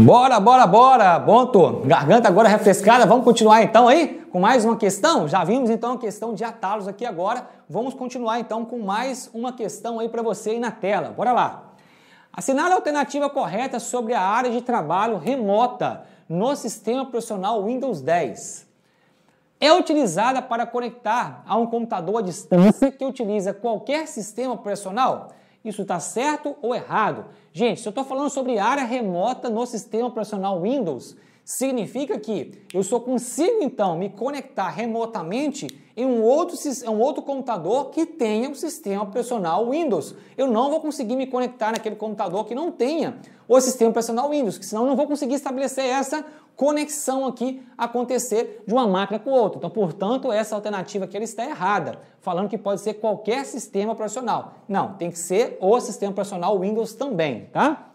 Bora, bora, bora! Bonto, garganta agora refrescada, vamos continuar então aí com mais uma questão? Já vimos então a questão de atalhos aqui agora, vamos continuar então com mais uma questão aí para você aí na tela, bora lá! Assinale a alternativa correta sobre a área de trabalho remota no sistema profissional Windows 10. É utilizada para conectar a um computador à distância que utiliza qualquer sistema operacional? Isso está certo ou errado? Gente, se eu estou falando sobre área remota no sistema operacional Windows, Significa que eu só consigo então me conectar remotamente em um outro, um outro computador que tenha um sistema operacional Windows. Eu não vou conseguir me conectar naquele computador que não tenha o sistema operacional Windows, que senão eu não vou conseguir estabelecer essa conexão aqui acontecer de uma máquina com outra. Então, portanto, essa alternativa aqui está errada, falando que pode ser qualquer sistema operacional. Não, tem que ser o sistema operacional Windows também, tá?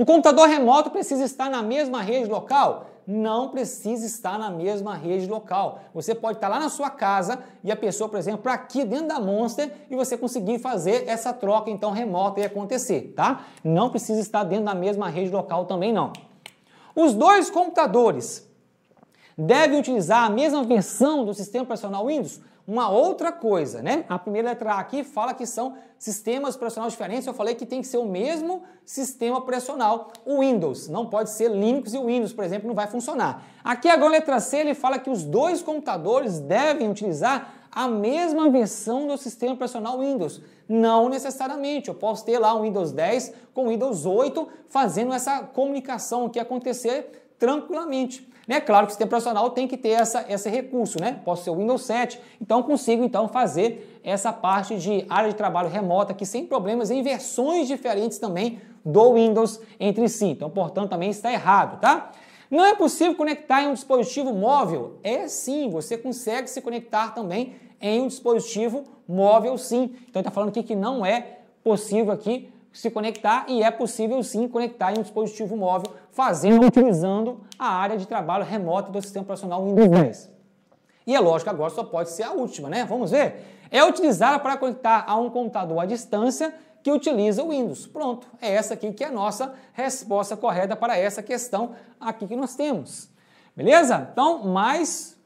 Um computador remoto precisa estar na mesma rede local? Não precisa estar na mesma rede local. Você pode estar lá na sua casa e a pessoa, por exemplo, aqui dentro da Monster e você conseguir fazer essa troca então remota e acontecer, tá? Não precisa estar dentro da mesma rede local também não. Os dois computadores devem utilizar a mesma versão do sistema operacional Windows? uma outra coisa, né? A primeira letra A aqui fala que são sistemas operacionais diferentes. Eu falei que tem que ser o mesmo sistema operacional. O Windows não pode ser Linux e o Windows, por exemplo, não vai funcionar. Aqui agora a letra C, ele fala que os dois computadores devem utilizar a mesma versão do sistema operacional Windows. Não necessariamente. Eu posso ter lá um Windows 10 com Windows 8 fazendo essa comunicação que acontecer tranquilamente. Né? Claro que o sistema operacional tem que ter essa, esse recurso, né? Posso ser o Windows 7, então consigo então fazer essa parte de área de trabalho remota aqui sem problemas em versões diferentes também do Windows entre si. Então, portanto, também está errado, tá? Não é possível conectar em um dispositivo móvel? É sim, você consegue se conectar também em um dispositivo móvel sim. Então está falando aqui que não é possível aqui se conectar e é possível sim conectar em um dispositivo móvel, fazendo utilizando a área de trabalho remota do sistema operacional Windows 10. E é lógico, agora só pode ser a última, né? Vamos ver? É utilizada para conectar a um computador à distância que utiliza o Windows. Pronto, é essa aqui que é a nossa resposta correta para essa questão aqui que nós temos. Beleza? Então, mais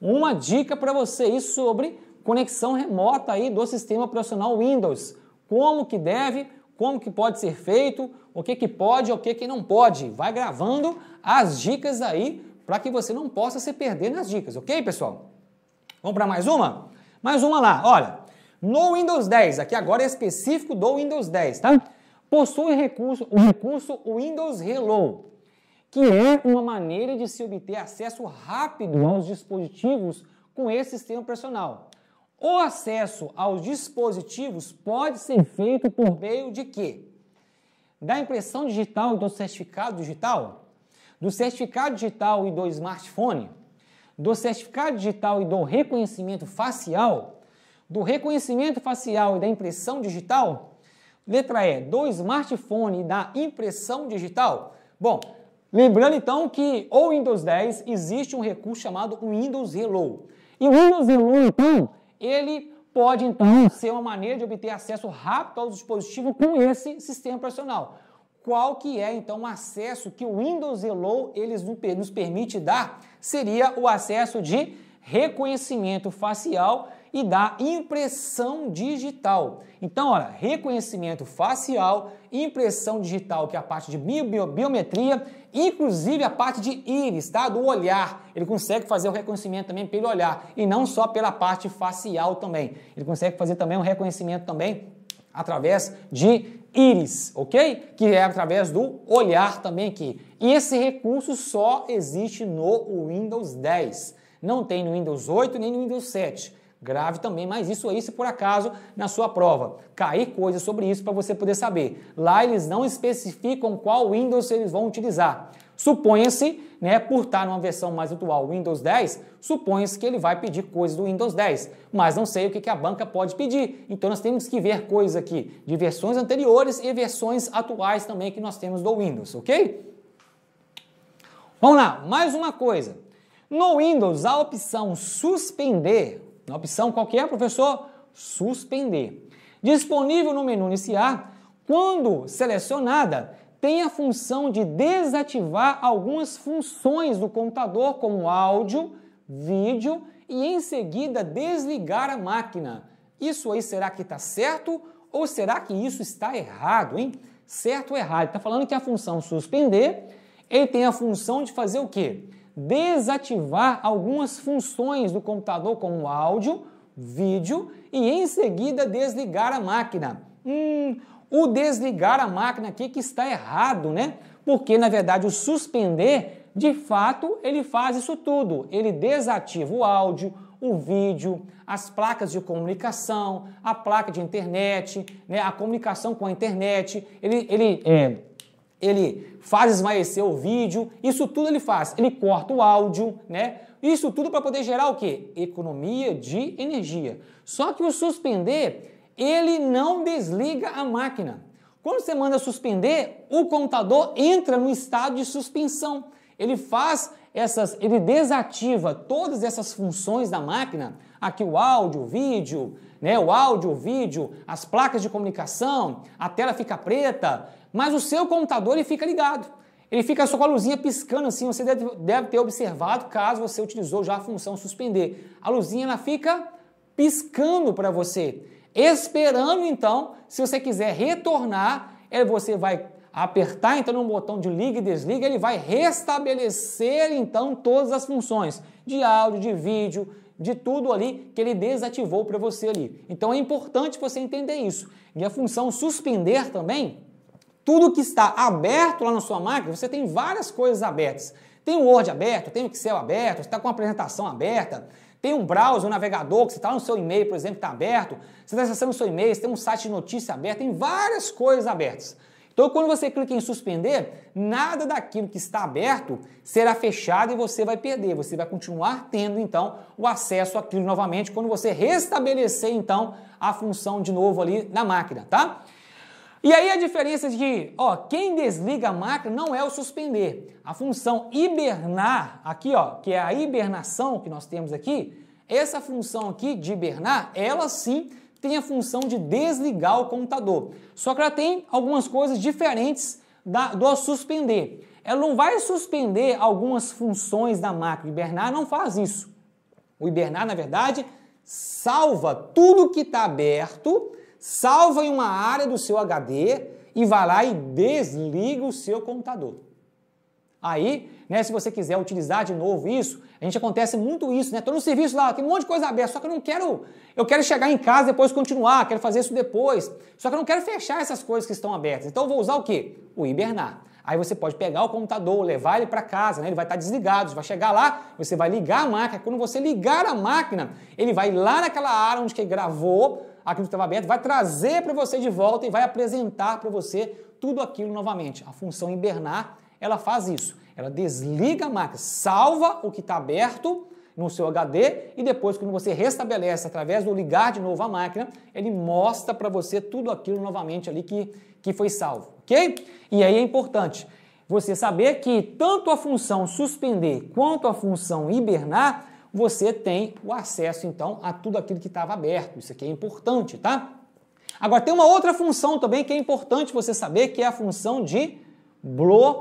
uma dica para você sobre conexão remota aí do sistema operacional Windows. Como que deve como que pode ser feito, o que que pode, o que que não pode. Vai gravando as dicas aí para que você não possa se perder nas dicas, ok, pessoal? Vamos para mais uma? Mais uma lá, olha. No Windows 10, aqui agora é específico do Windows 10, tá? Possui recurso, o recurso Windows Hello, que é uma maneira de se obter acesso rápido aos dispositivos com esse sistema operacional. O acesso aos dispositivos pode ser feito por meio de quê? Da impressão digital e do certificado digital? Do certificado digital e do smartphone? Do certificado digital e do reconhecimento facial? Do reconhecimento facial e da impressão digital? Letra E, do smartphone e da impressão digital? Bom, lembrando então que o Windows 10 existe um recurso chamado Windows Hello. E o Windows Hello, então, ele pode então ser uma maneira de obter acesso rápido ao dispositivo com esse sistema operacional. Qual que é então o acesso que o Windows Hello eles nos permite dar? Seria o acesso de reconhecimento facial e dá impressão digital. Então, olha, reconhecimento facial, impressão digital, que é a parte de biometria, inclusive a parte de íris, tá? Do olhar. Ele consegue fazer o reconhecimento também pelo olhar e não só pela parte facial também. Ele consegue fazer também um reconhecimento também através de íris, ok? Que é através do olhar também aqui. E esse recurso só existe no Windows 10. Não tem no Windows 8 nem no Windows 7. Grave também, mas isso aí se por acaso na sua prova. Cair coisas sobre isso para você poder saber. Lá eles não especificam qual Windows eles vão utilizar. Suponha-se, né, por estar tá numa versão mais atual Windows 10, suponha-se que ele vai pedir coisas do Windows 10, mas não sei o que, que a banca pode pedir. Então nós temos que ver coisas aqui de versões anteriores e versões atuais também que nós temos do Windows, ok? Vamos lá, mais uma coisa. No Windows, a opção suspender na opção qualquer, professor, suspender. Disponível no menu iniciar, quando selecionada, tem a função de desativar algumas funções do computador, como áudio, vídeo e em seguida desligar a máquina. Isso aí será que está certo ou será que isso está errado, hein? Certo ou errado? Está falando que a função suspender, ele tem a função de fazer o quê? desativar algumas funções do computador, como áudio, vídeo, e em seguida desligar a máquina. Hum, o desligar a máquina aqui que está errado, né? Porque na verdade o suspender, de fato, ele faz isso tudo. Ele desativa o áudio, o vídeo, as placas de comunicação, a placa de internet, né? a comunicação com a internet. Ele, ele é, ele faz esmaecer o vídeo, isso tudo ele faz. Ele corta o áudio, né? Isso tudo para poder gerar o quê? Economia de energia. Só que o suspender, ele não desliga a máquina. Quando você manda suspender, o computador entra no estado de suspensão. Ele faz essas, ele desativa todas essas funções da máquina, aqui o áudio, o vídeo, né, o áudio, o vídeo, as placas de comunicação, a tela fica preta, mas o seu computador ele fica ligado. Ele fica só com a luzinha piscando assim, você deve, deve ter observado caso você utilizou já a função suspender. A luzinha ela fica piscando para você, esperando então, se você quiser retornar, é você vai apertar então no botão de liga e desliga, ele vai restabelecer então todas as funções de áudio, de vídeo, de tudo ali que ele desativou para você ali. Então é importante você entender isso. E a função suspender também, tudo que está aberto lá na sua máquina, você tem várias coisas abertas. Tem o Word aberto, tem o Excel aberto, você está com a apresentação aberta, tem um browser, um navegador que você está no seu e-mail, por exemplo, está aberto, você está acessando o seu e-mail, você tem um site de notícia aberto, tem várias coisas abertas. Então, quando você clica em suspender, nada daquilo que está aberto será fechado e você vai perder. Você vai continuar tendo, então, o acesso àquilo novamente quando você restabelecer, então, a função de novo ali na máquina, tá? E aí a diferença de que, ó, quem desliga a máquina não é o suspender. A função hibernar, aqui, ó, que é a hibernação que nós temos aqui, essa função aqui de hibernar, ela sim tem a função de desligar o computador. Só que ela tem algumas coisas diferentes da, do suspender. Ela não vai suspender algumas funções da máquina. O hibernar não faz isso. O hibernar, na verdade, salva tudo que está aberto salva em uma área do seu HD e vai lá e desliga o seu computador. Aí, né, se você quiser utilizar de novo isso, a gente acontece muito isso, né? Estou no serviço lá, tem um monte de coisa aberta, só que eu não quero, eu quero chegar em casa depois continuar, quero fazer isso depois. Só que eu não quero fechar essas coisas que estão abertas. Então eu vou usar o quê? O hibernar. Aí você pode pegar o computador, levar ele para casa, né? ele vai estar tá desligado, você vai chegar lá, você vai ligar a máquina. Quando você ligar a máquina, ele vai lá naquela área onde que gravou aqui no Sistema Aberto, vai trazer para você de volta e vai apresentar para você tudo aquilo novamente. A função hibernar, ela faz isso. Ela desliga a máquina, salva o que está aberto no seu HD e depois, quando você restabelece através do ligar de novo a máquina, ele mostra para você tudo aquilo novamente ali que, que foi salvo, ok? E aí é importante você saber que tanto a função suspender quanto a função hibernar você tem o acesso então a tudo aquilo que estava aberto. Isso aqui é importante, tá? Agora tem uma outra função também que é importante você saber, que é a função de bloquear,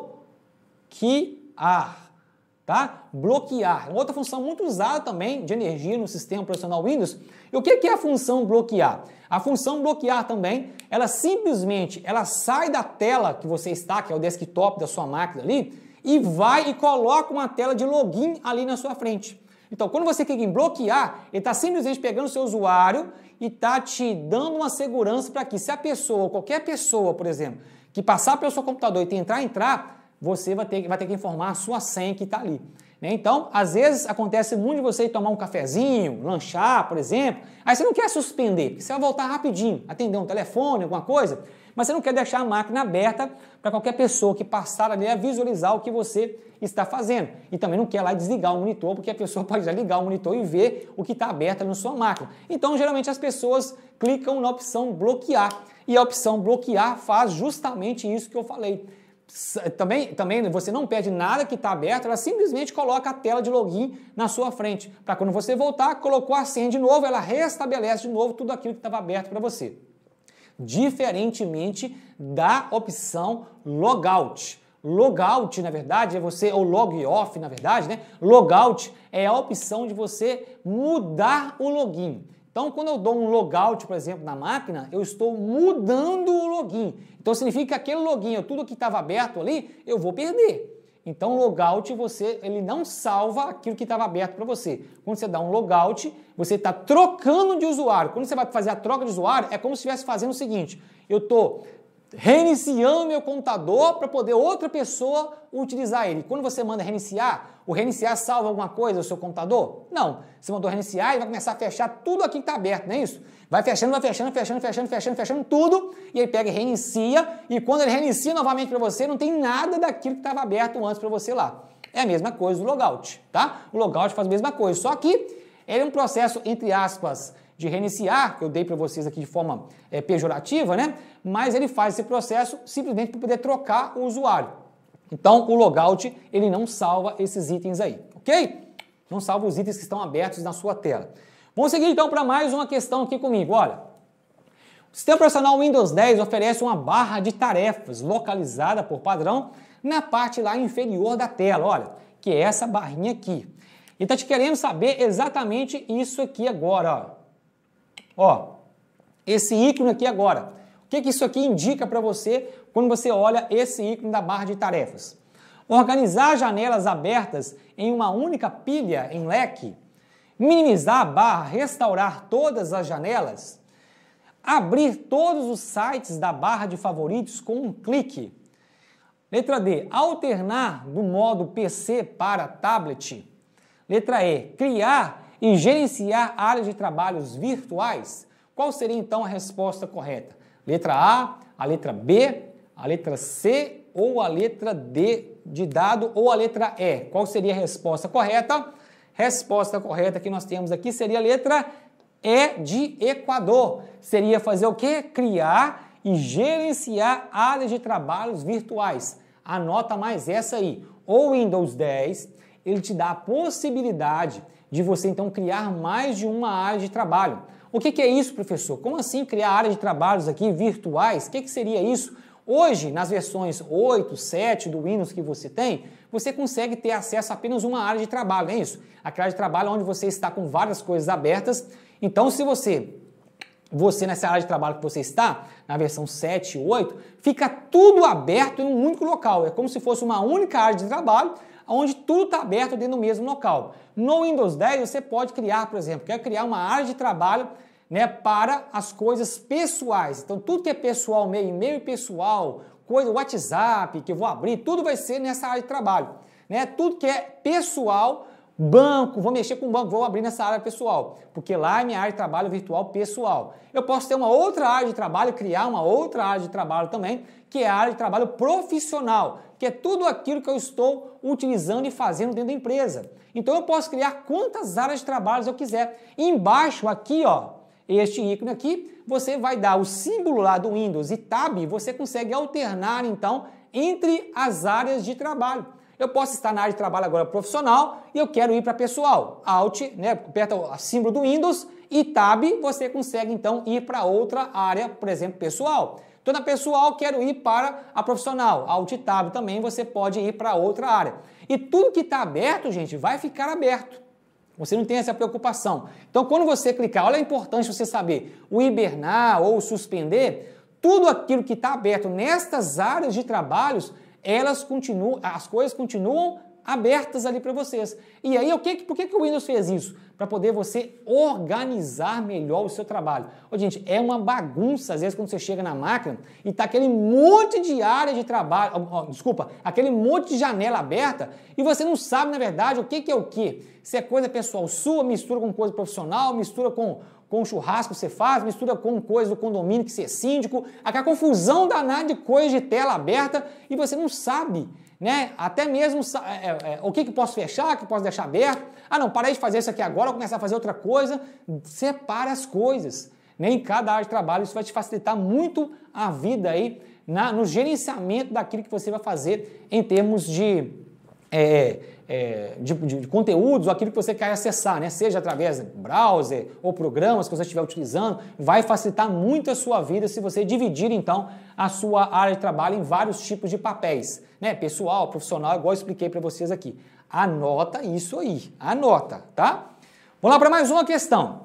tá? Bloquear. É uma outra função muito usada também de energia no sistema operacional Windows. E o que é a função bloquear? A função bloquear também, ela simplesmente, ela sai da tela que você está, que é o desktop da sua máquina ali, e vai e coloca uma tela de login ali na sua frente. Então, quando você clica em bloquear, ele está simplesmente pegando o seu usuário e está te dando uma segurança para que se a pessoa, qualquer pessoa, por exemplo, que passar pelo seu computador e tentar entrar, você vai ter, vai ter que informar a sua senha que está ali. Né? Então, às vezes acontece muito de você tomar um cafezinho, lanchar, por exemplo, aí você não quer suspender, porque você vai voltar rapidinho, atender um telefone, alguma coisa mas você não quer deixar a máquina aberta para qualquer pessoa que passar ali a visualizar o que você está fazendo. E também não quer lá desligar o monitor, porque a pessoa pode já ligar o monitor e ver o que está aberto na sua máquina. Então, geralmente as pessoas clicam na opção bloquear. E a opção bloquear faz justamente isso que eu falei também, também você não pede nada que está aberto, ela simplesmente coloca a tela de login na sua frente. Para quando você voltar, colocou a senha de novo, ela restabelece de novo tudo aquilo que estava aberto para você diferentemente da opção logout. Logout, na verdade, é você, ou log off, na verdade, né? Logout é a opção de você mudar o login. Então, quando eu dou um logout, por exemplo, na máquina, eu estou mudando o login. Então, significa que aquele login, tudo que estava aberto ali, eu vou perder. Então, logout você ele não salva aquilo que estava aberto para você. Quando você dá um logout, você está trocando de usuário. Quando você vai fazer a troca de usuário, é como se estivesse fazendo o seguinte: eu estou reiniciando meu computador para poder outra pessoa utilizar ele. Quando você manda reiniciar, o reiniciar salva alguma coisa o seu computador? Não. Você mandou reiniciar e vai começar a fechar tudo aqui que está aberto, não é isso? Vai fechando, vai fechando, fechando, fechando, fechando, fechando tudo, e ele pega e reinicia, e quando ele reinicia novamente para você, não tem nada daquilo que estava aberto antes para você lá. É a mesma coisa do logout, tá? O logout faz a mesma coisa, só que ele é um processo, entre aspas, de reiniciar, que eu dei para vocês aqui de forma é, pejorativa, né? Mas ele faz esse processo simplesmente para poder trocar o usuário. Então, o logout, ele não salva esses itens aí, ok? Não salva os itens que estão abertos na sua tela. Vamos seguir então para mais uma questão aqui comigo, olha. O sistema operacional Windows 10 oferece uma barra de tarefas localizada por padrão na parte lá inferior da tela, olha, que é essa barrinha aqui. E está te querendo saber exatamente isso aqui agora, ó. Ó, esse ícone aqui agora. O que, que isso aqui indica para você quando você olha esse ícone da barra de tarefas? Organizar janelas abertas em uma única pilha em leque, minimizar a barra, restaurar todas as janelas, abrir todos os sites da barra de favoritos com um clique. Letra D, alternar do modo PC para tablet. Letra E, criar e gerenciar áreas de trabalhos virtuais? Qual seria então a resposta correta? Letra A, a letra B, a letra C ou a letra D de dado ou a letra E? Qual seria a resposta correta? Resposta correta que nós temos aqui seria a letra E de Equador. Seria fazer o quê? Criar e gerenciar áreas de trabalhos virtuais. Anota mais essa aí. O Windows 10, ele te dá a possibilidade de você então criar mais de uma área de trabalho. O que, que é isso, professor? Como assim criar áreas de trabalhos aqui virtuais? O que, que seria isso? Hoje, nas versões 8, 7 do Windows que você tem, você consegue ter acesso a apenas uma área de trabalho, não é isso? Aquela área de trabalho onde você está com várias coisas abertas. Então, se você você nessa área de trabalho que você está, na versão 7 e 8, fica tudo aberto em um único local. É como se fosse uma única área de trabalho onde tudo está aberto dentro do mesmo local. No Windows 10, você pode criar, por exemplo, quer criar uma área de trabalho né, para as coisas pessoais. Então, tudo que é pessoal, meio e-mail pessoal, coisa, WhatsApp que eu vou abrir, tudo vai ser nessa área de trabalho. Né? Tudo que é pessoal, banco, vou mexer com banco, vou abrir nessa área pessoal, porque lá é minha área de trabalho virtual pessoal. Eu posso ter uma outra área de trabalho, criar uma outra área de trabalho também, que é a área de trabalho profissional que é tudo aquilo que eu estou utilizando e fazendo dentro da empresa. Então eu posso criar quantas áreas de trabalho eu quiser. embaixo aqui, ó, este ícone aqui, você vai dar o símbolo lá do Windows e Tab, você consegue alternar então entre as áreas de trabalho. Eu posso estar na área de trabalho agora profissional e eu quero ir para pessoal. Alt, né, aperta o símbolo do Windows e Tab, você consegue então ir para outra área, por exemplo, pessoal. Então, pessoal, quero ir para a profissional. A Altitab também você pode ir para outra área. E tudo que está aberto, gente, vai ficar aberto. Você não tem essa preocupação. Então, quando você clicar, olha a importância você saber o hibernar ou suspender, tudo aquilo que está aberto nestas áreas de trabalhos, elas continuam, as coisas continuam abertas ali para vocês. E aí, o que, por que, que o Windows fez isso? Para poder você organizar melhor o seu trabalho. Ô, gente, é uma bagunça às vezes quando você chega na máquina e tá aquele monte de área de trabalho, ó, ó, desculpa, aquele monte de janela aberta e você não sabe, na verdade, o que, que é o que. Se é coisa pessoal sua, mistura com coisa profissional, mistura com com churrasco que você faz, mistura com coisa do condomínio que você é síndico, aquela confusão danada de coisa de tela aberta e você não sabe né? Até mesmo é, é, é, o que, que posso fechar, que posso deixar aberto. Ah, não, parei de fazer isso aqui agora, vou começar a fazer outra coisa. Separa as coisas. Né? Em cada área de trabalho, isso vai te facilitar muito a vida aí na, no gerenciamento daquilo que você vai fazer em termos de é, é é, de, de, de, conteúdos ou aquilo que você quer acessar, né? seja através de browser ou programas que você estiver utilizando, vai facilitar muito a sua vida se você dividir então a sua área de trabalho em vários tipos de papéis, né? pessoal, profissional, igual eu expliquei para vocês aqui. Anota isso aí, anota, tá? Vamos lá para mais uma questão.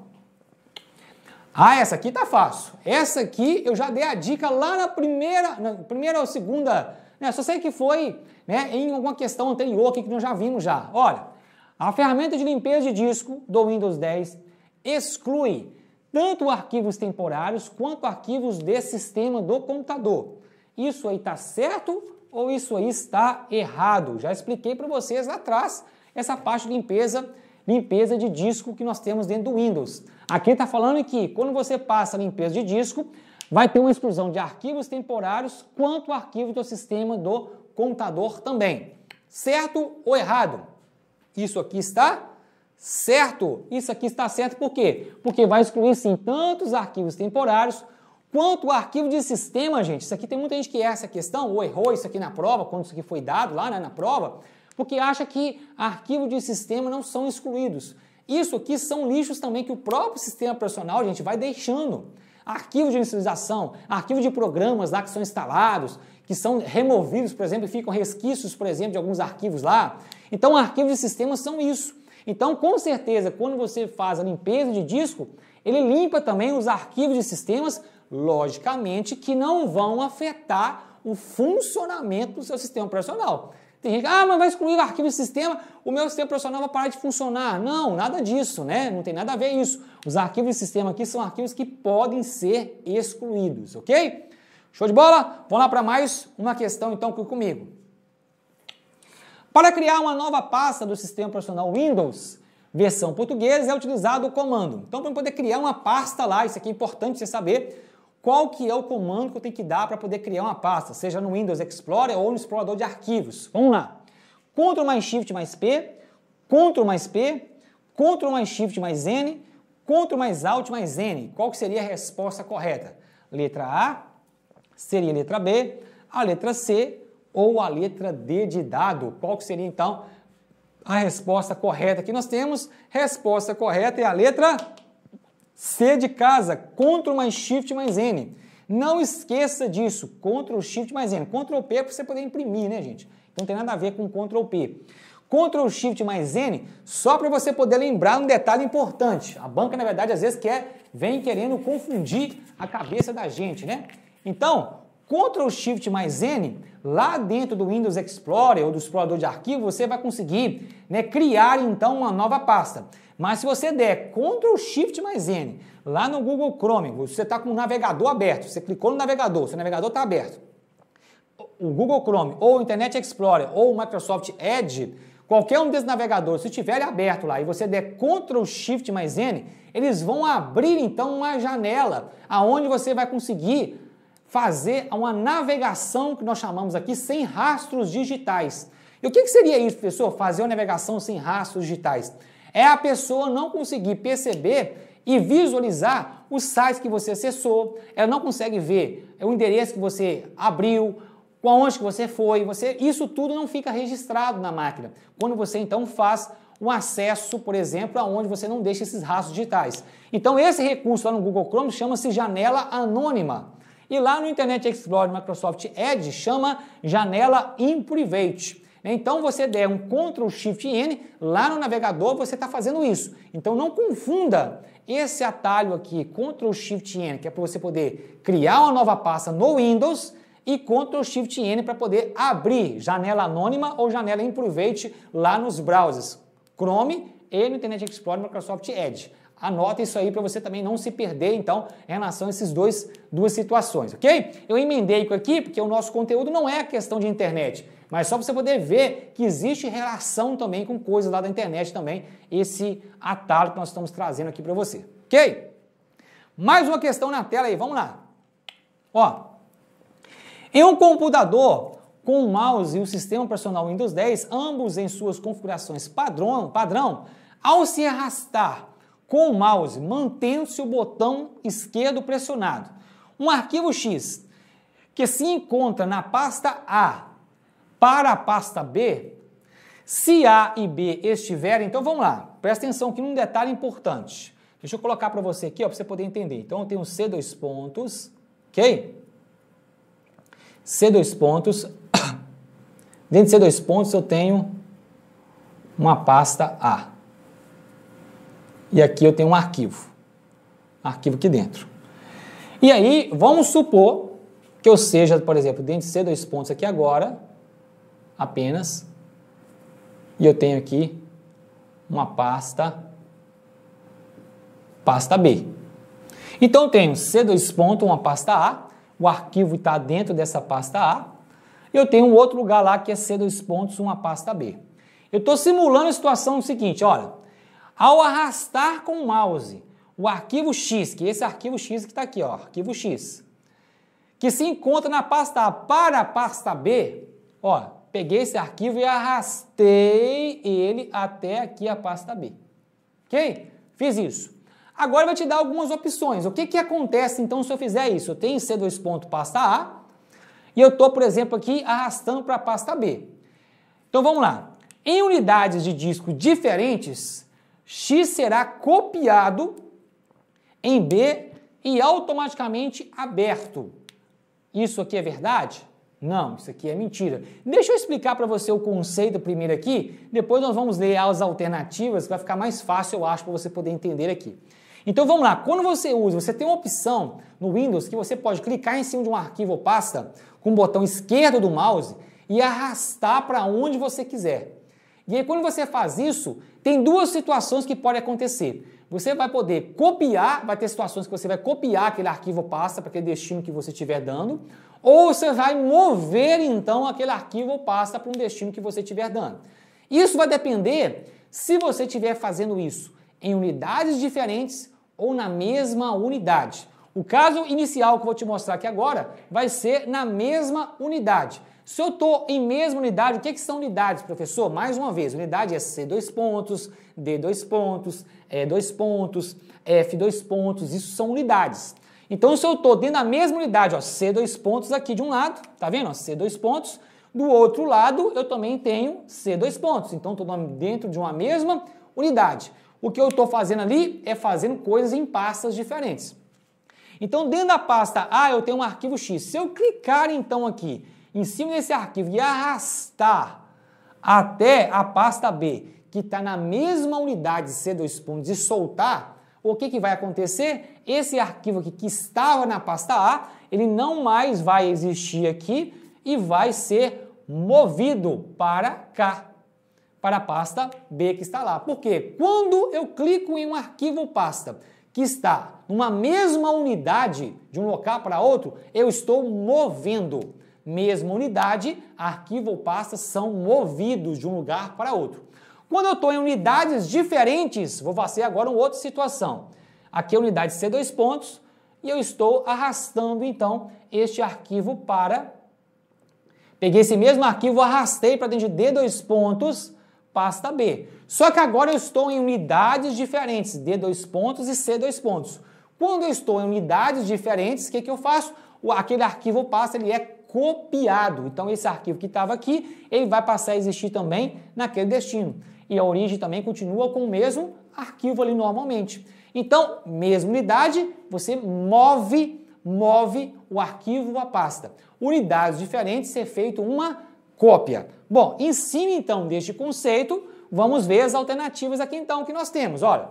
Ah, essa aqui tá fácil. Essa aqui eu já dei a dica lá na primeira, na primeira ou segunda, né? Só sei que foi né, em alguma questão anterior aqui que nós já vimos já. Olha, a ferramenta de limpeza de disco do Windows 10 exclui tanto arquivos temporários quanto arquivos de sistema do computador. Isso aí está certo ou isso aí está errado? Já expliquei para vocês lá atrás essa parte de limpeza, limpeza de disco que nós temos dentro do Windows. Aqui está falando que quando você passa a limpeza de disco, vai ter uma exclusão de arquivos temporários quanto arquivos do sistema do contador também. Certo ou errado? Isso aqui está certo. Isso aqui está certo por quê? Porque vai excluir sim tanto os arquivos temporários quanto o arquivo de sistema, gente. Isso aqui tem muita gente que erra essa questão ou errou isso aqui na prova, quando isso aqui foi dado lá né, na prova, porque acha que arquivo de sistema não são excluídos. Isso aqui são lixos também que o próprio sistema operacional, gente, vai deixando. Arquivo de inicialização, arquivo de programas lá que são instalados, que são removidos, por exemplo, e ficam resquícios, por exemplo, de alguns arquivos lá. Então, arquivos de sistemas são isso. Então, com certeza, quando você faz a limpeza de disco, ele limpa também os arquivos de sistemas, logicamente, que não vão afetar o funcionamento do seu sistema operacional. Tem gente que, ah, mas vai excluir o arquivo de sistema, o meu sistema operacional vai parar de funcionar. Não, nada disso, né? Não tem nada a ver isso. Os arquivos de sistema aqui são arquivos que podem ser excluídos, ok? Show de bola? Vamos lá para mais uma questão então comigo. Para criar uma nova pasta do sistema operacional Windows, versão portuguesa, é utilizado o comando. Então, para poder criar uma pasta lá, isso aqui é importante você saber qual que é o comando que eu tenho que dar para poder criar uma pasta, seja no Windows Explorer ou no explorador de arquivos. Vamos lá. Ctrl mais Shift mais P, Ctrl mais P, Ctrl mais Shift mais N, Ctrl mais Alt mais N. Qual que seria a resposta correta? Letra A, Seria a letra B, a letra C ou a letra D de dado? Qual que seria então a resposta correta que nós temos? Resposta correta é a letra C de casa, Ctrl mais Shift mais N. Não esqueça disso, Ctrl Shift mais N. Ctrl P é para você poder imprimir, né, gente? Então, não tem nada a ver com Ctrl P. Ctrl Shift mais N, só para você poder lembrar um detalhe importante. A banca, na verdade, às vezes quer, vem querendo confundir a cabeça da gente, né? Então, Ctrl Shift mais N, lá dentro do Windows Explorer ou do explorador de arquivo, você vai conseguir né, criar então uma nova pasta. Mas se você der Ctrl Shift mais N lá no Google Chrome, você está com o navegador aberto, você clicou no navegador, seu navegador está aberto. O Google Chrome, ou o Internet Explorer, ou o Microsoft Edge, qualquer um desses navegadores, se estiver aberto lá e você der Ctrl Shift mais N, eles vão abrir então uma janela aonde você vai conseguir fazer uma navegação que nós chamamos aqui sem rastros digitais. E o que, que seria isso, professor? Fazer uma navegação sem rastros digitais? É a pessoa não conseguir perceber e visualizar os sites que você acessou. Ela não consegue ver o endereço que você abriu, aonde que você foi. Você, isso tudo não fica registrado na máquina. Quando você então faz um acesso, por exemplo, aonde você não deixa esses rastros digitais. Então esse recurso lá no Google Chrome chama-se janela anônima. E lá no Internet Explorer Microsoft Edge chama janela Imprivate. Então você der um Ctrl Shift N lá no navegador, você está fazendo isso. Então não confunda esse atalho aqui, Ctrl Shift N, que é para você poder criar uma nova pasta no Windows e Ctrl Shift N para poder abrir janela anônima ou janela Imprivate lá nos browsers Chrome e no Internet Explorer Microsoft Edge. Anota isso aí para você também não se perder, então, em relação a essas dois, duas situações, ok? Eu emendei aqui porque o nosso conteúdo não é questão de internet, mas só para você poder ver que existe relação também com coisas lá da internet também, esse atalho que nós estamos trazendo aqui para você, ok? Mais uma questão na tela aí, vamos lá. Ó, em um computador com o mouse e o sistema operacional Windows 10, ambos em suas configurações padrão, padrão ao se arrastar com o mouse, mantendo-se o botão esquerdo pressionado. Um arquivo X que se encontra na pasta A para a pasta B, se A e B estiverem, então vamos lá, presta atenção aqui num detalhe importante. Deixa eu colocar para você aqui, ó, para você poder entender. Então eu tenho C dois pontos, ok? C dois pontos. Dentro de C dois pontos eu tenho uma pasta A e aqui eu tenho um arquivo. Arquivo aqui dentro. E aí, vamos supor que eu seja, por exemplo, dentro de C, dois pontos aqui agora, apenas, e eu tenho aqui uma pasta, pasta B. Então, eu tenho C, dois pontos, uma pasta A, o arquivo está dentro dessa pasta A, e eu tenho um outro lugar lá que é C, dois pontos, uma pasta B. Eu estou simulando a situação seguinte, olha, ao arrastar com o mouse o arquivo X, que é esse arquivo X que está aqui, ó, arquivo X, que se encontra na pasta A para a pasta B, ó, peguei esse arquivo e arrastei ele até aqui a pasta B. Ok? Fiz isso. Agora vai te dar algumas opções. O que, que acontece então se eu fizer isso? Eu tenho C2 ponto pasta A e eu estou, por exemplo, aqui arrastando para a pasta B. Então vamos lá. Em unidades de disco diferentes, X será copiado em B e automaticamente aberto. Isso aqui é verdade? Não, isso aqui é mentira. Deixa eu explicar para você o conceito primeiro aqui, depois nós vamos ler as alternativas, vai ficar mais fácil, eu acho, para você poder entender aqui. Então vamos lá, quando você usa, você tem uma opção no Windows que você pode clicar em cima de um arquivo ou pasta com o botão esquerdo do mouse e arrastar para onde você quiser. E aí quando você faz isso, tem duas situações que podem acontecer. Você vai poder copiar, vai ter situações que você vai copiar aquele arquivo pasta para aquele destino que você estiver dando, ou você vai mover então aquele arquivo pasta para um destino que você estiver dando. Isso vai depender se você estiver fazendo isso em unidades diferentes ou na mesma unidade. O caso inicial que eu vou te mostrar aqui agora vai ser na mesma unidade. Se eu estou em mesma unidade, o que, é que são unidades, professor? Mais uma vez, unidade é C dois pontos, D dois pontos, E dois pontos, F dois pontos, isso são unidades. Então, se eu estou dentro da mesma unidade, ó, C dois pontos aqui de um lado, tá vendo? Ó, C dois pontos, do outro lado eu também tenho C dois pontos. Então, estou dentro de uma mesma unidade. O que eu estou fazendo ali é fazendo coisas em pastas diferentes. Então, dentro da pasta A, eu tenho um arquivo X. Se eu clicar então aqui em cima desse arquivo e arrastar até a pasta B, que está na mesma unidade C2 e soltar, o que, que vai acontecer? Esse arquivo aqui que estava na pasta A, ele não mais vai existir aqui e vai ser movido para cá, para a pasta B que está lá. Porque quando eu clico em um arquivo pasta que está numa mesma unidade de um local para outro, eu estou movendo mesma unidade, arquivo ou pasta são movidos de um lugar para outro. Quando eu estou em unidades diferentes, vou fazer agora uma outra situação. Aqui é a unidade C dois pontos e eu estou arrastando então este arquivo para... Peguei esse mesmo arquivo, arrastei para dentro de D dois pontos, pasta B. Só que agora eu estou em unidades diferentes, D dois pontos e C dois pontos. Quando eu estou em unidades diferentes, o que, que eu faço? Aquele arquivo pasta ele é copiado. Então, esse arquivo que estava aqui, ele vai passar a existir também naquele destino. E a origem também continua com o mesmo arquivo ali normalmente. Então, mesma unidade, você move, move o arquivo a pasta. Unidades diferentes, é feito uma cópia. Bom, em cima então deste conceito, vamos ver as alternativas aqui então que nós temos. Olha,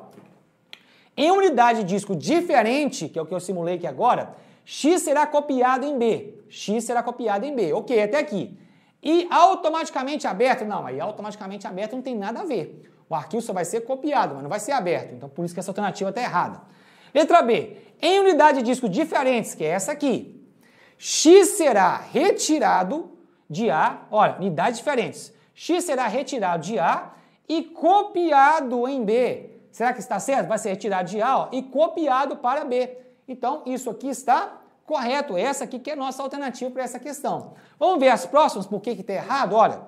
em unidade de disco diferente, que é o que eu simulei aqui agora, X será copiado em B. X será copiado em B. Ok, até aqui. E automaticamente aberto? Não, aí automaticamente aberto não tem nada a ver. O arquivo só vai ser copiado, mas não vai ser aberto. Então, por isso que essa alternativa está errada. Letra B. Em unidade de disco diferentes, que é essa aqui, X será retirado de A. Olha, unidades diferentes. X será retirado de A e copiado em B. Será que está certo? Vai ser retirado de A ó, e copiado para B. Então, isso aqui está correto. É essa aqui que é a nossa alternativa para essa questão. Vamos ver as próximas, por que está errado? Olha,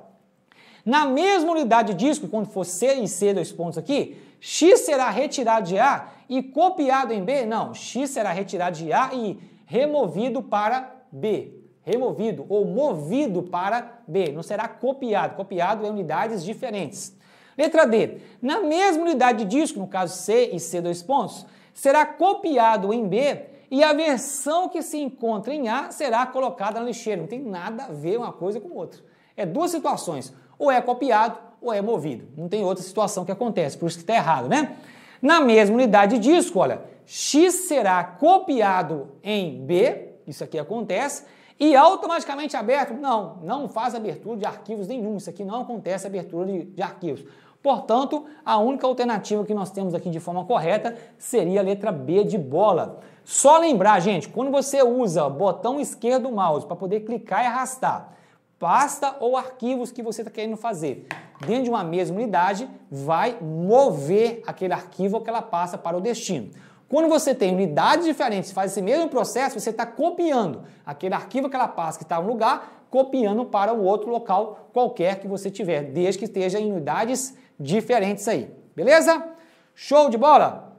na mesma unidade de disco, quando for C e C dois pontos aqui, X será retirado de A e copiado em B? Não, X será retirado de A e removido para B. Removido ou movido para B, não será copiado. Copiado é unidades diferentes. Letra D. Na mesma unidade de disco, no caso C e C dois pontos, será copiado em B e a versão que se encontra em A será colocada na lixeira. Não tem nada a ver uma coisa com outra. É duas situações. Ou é copiado ou é movido. Não tem outra situação que acontece, por isso que está errado, né? Na mesma unidade de disco, olha, X será copiado em B, isso aqui acontece, e automaticamente aberto? Não, não faz abertura de arquivos nenhum. Isso aqui não acontece abertura de, de arquivos. Portanto, a única alternativa que nós temos aqui de forma correta seria a letra B de bola. Só lembrar, gente, quando você usa botão esquerdo do mouse para poder clicar e arrastar, pasta ou arquivos que você está querendo fazer dentro de uma mesma unidade, vai mover aquele arquivo ou aquela pasta para o destino. Quando você tem unidades diferentes, faz esse mesmo processo, você está copiando aquele arquivo, aquela pasta que está no lugar, copiando para o outro local qualquer que você tiver, desde que esteja em unidades diferentes aí, beleza? Show de bola?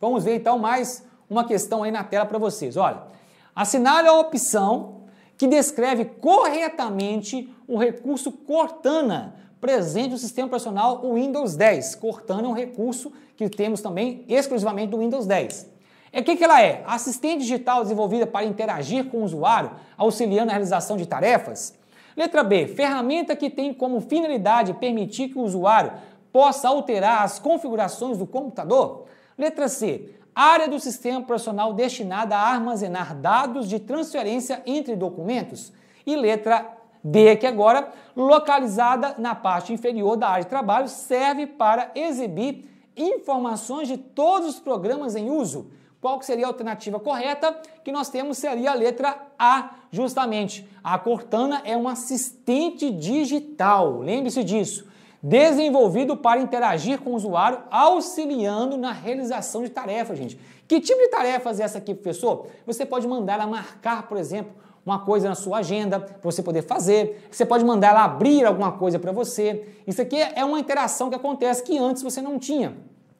Vamos ver então mais uma questão aí na tela para vocês. Olha, assinale a opção que descreve corretamente o recurso Cortana presente no sistema operacional Windows 10. Cortana é um recurso que temos também exclusivamente do Windows 10. É o que, que ela é? Assistente digital desenvolvida para interagir com o usuário, auxiliando a realização de tarefas, Letra B, ferramenta que tem como finalidade permitir que o usuário possa alterar as configurações do computador. Letra C, área do sistema operacional destinada a armazenar dados de transferência entre documentos. E letra D, que agora, localizada na parte inferior da área de trabalho, serve para exibir informações de todos os programas em uso qual que seria a alternativa correta? Que nós temos seria a letra A, justamente. A Cortana é um assistente digital, lembre-se disso. Desenvolvido para interagir com o usuário, auxiliando na realização de tarefas, gente. Que tipo de tarefas é essa aqui, professor? Você pode mandar ela marcar, por exemplo, uma coisa na sua agenda para você poder fazer. Você pode mandar ela abrir alguma coisa para você. Isso aqui é uma interação que acontece que antes você não tinha.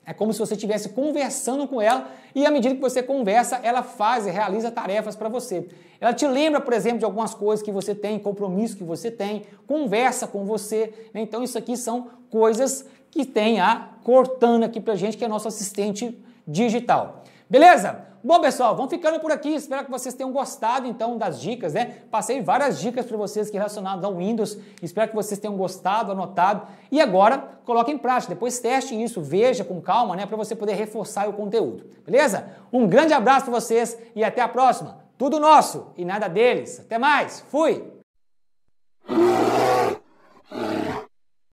É como se você estivesse conversando com ela e à medida que você conversa, ela faz e realiza tarefas para você. Ela te lembra, por exemplo, de algumas coisas que você tem, compromisso que você tem, conversa com você. Né? Então, isso aqui são coisas que tem a Cortana aqui para gente, que é nosso assistente digital. Beleza? Bom, pessoal, vamos ficando por aqui. Espero que vocês tenham gostado então das dicas, né? Passei várias dicas para vocês que relacionadas ao Windows. Espero que vocês tenham gostado, anotado. E agora, coloque em prática. Depois teste isso, veja com calma, né, para você poder reforçar o conteúdo. Beleza? Um grande abraço para vocês e até a próxima. Tudo nosso e nada deles. Até mais. Fui.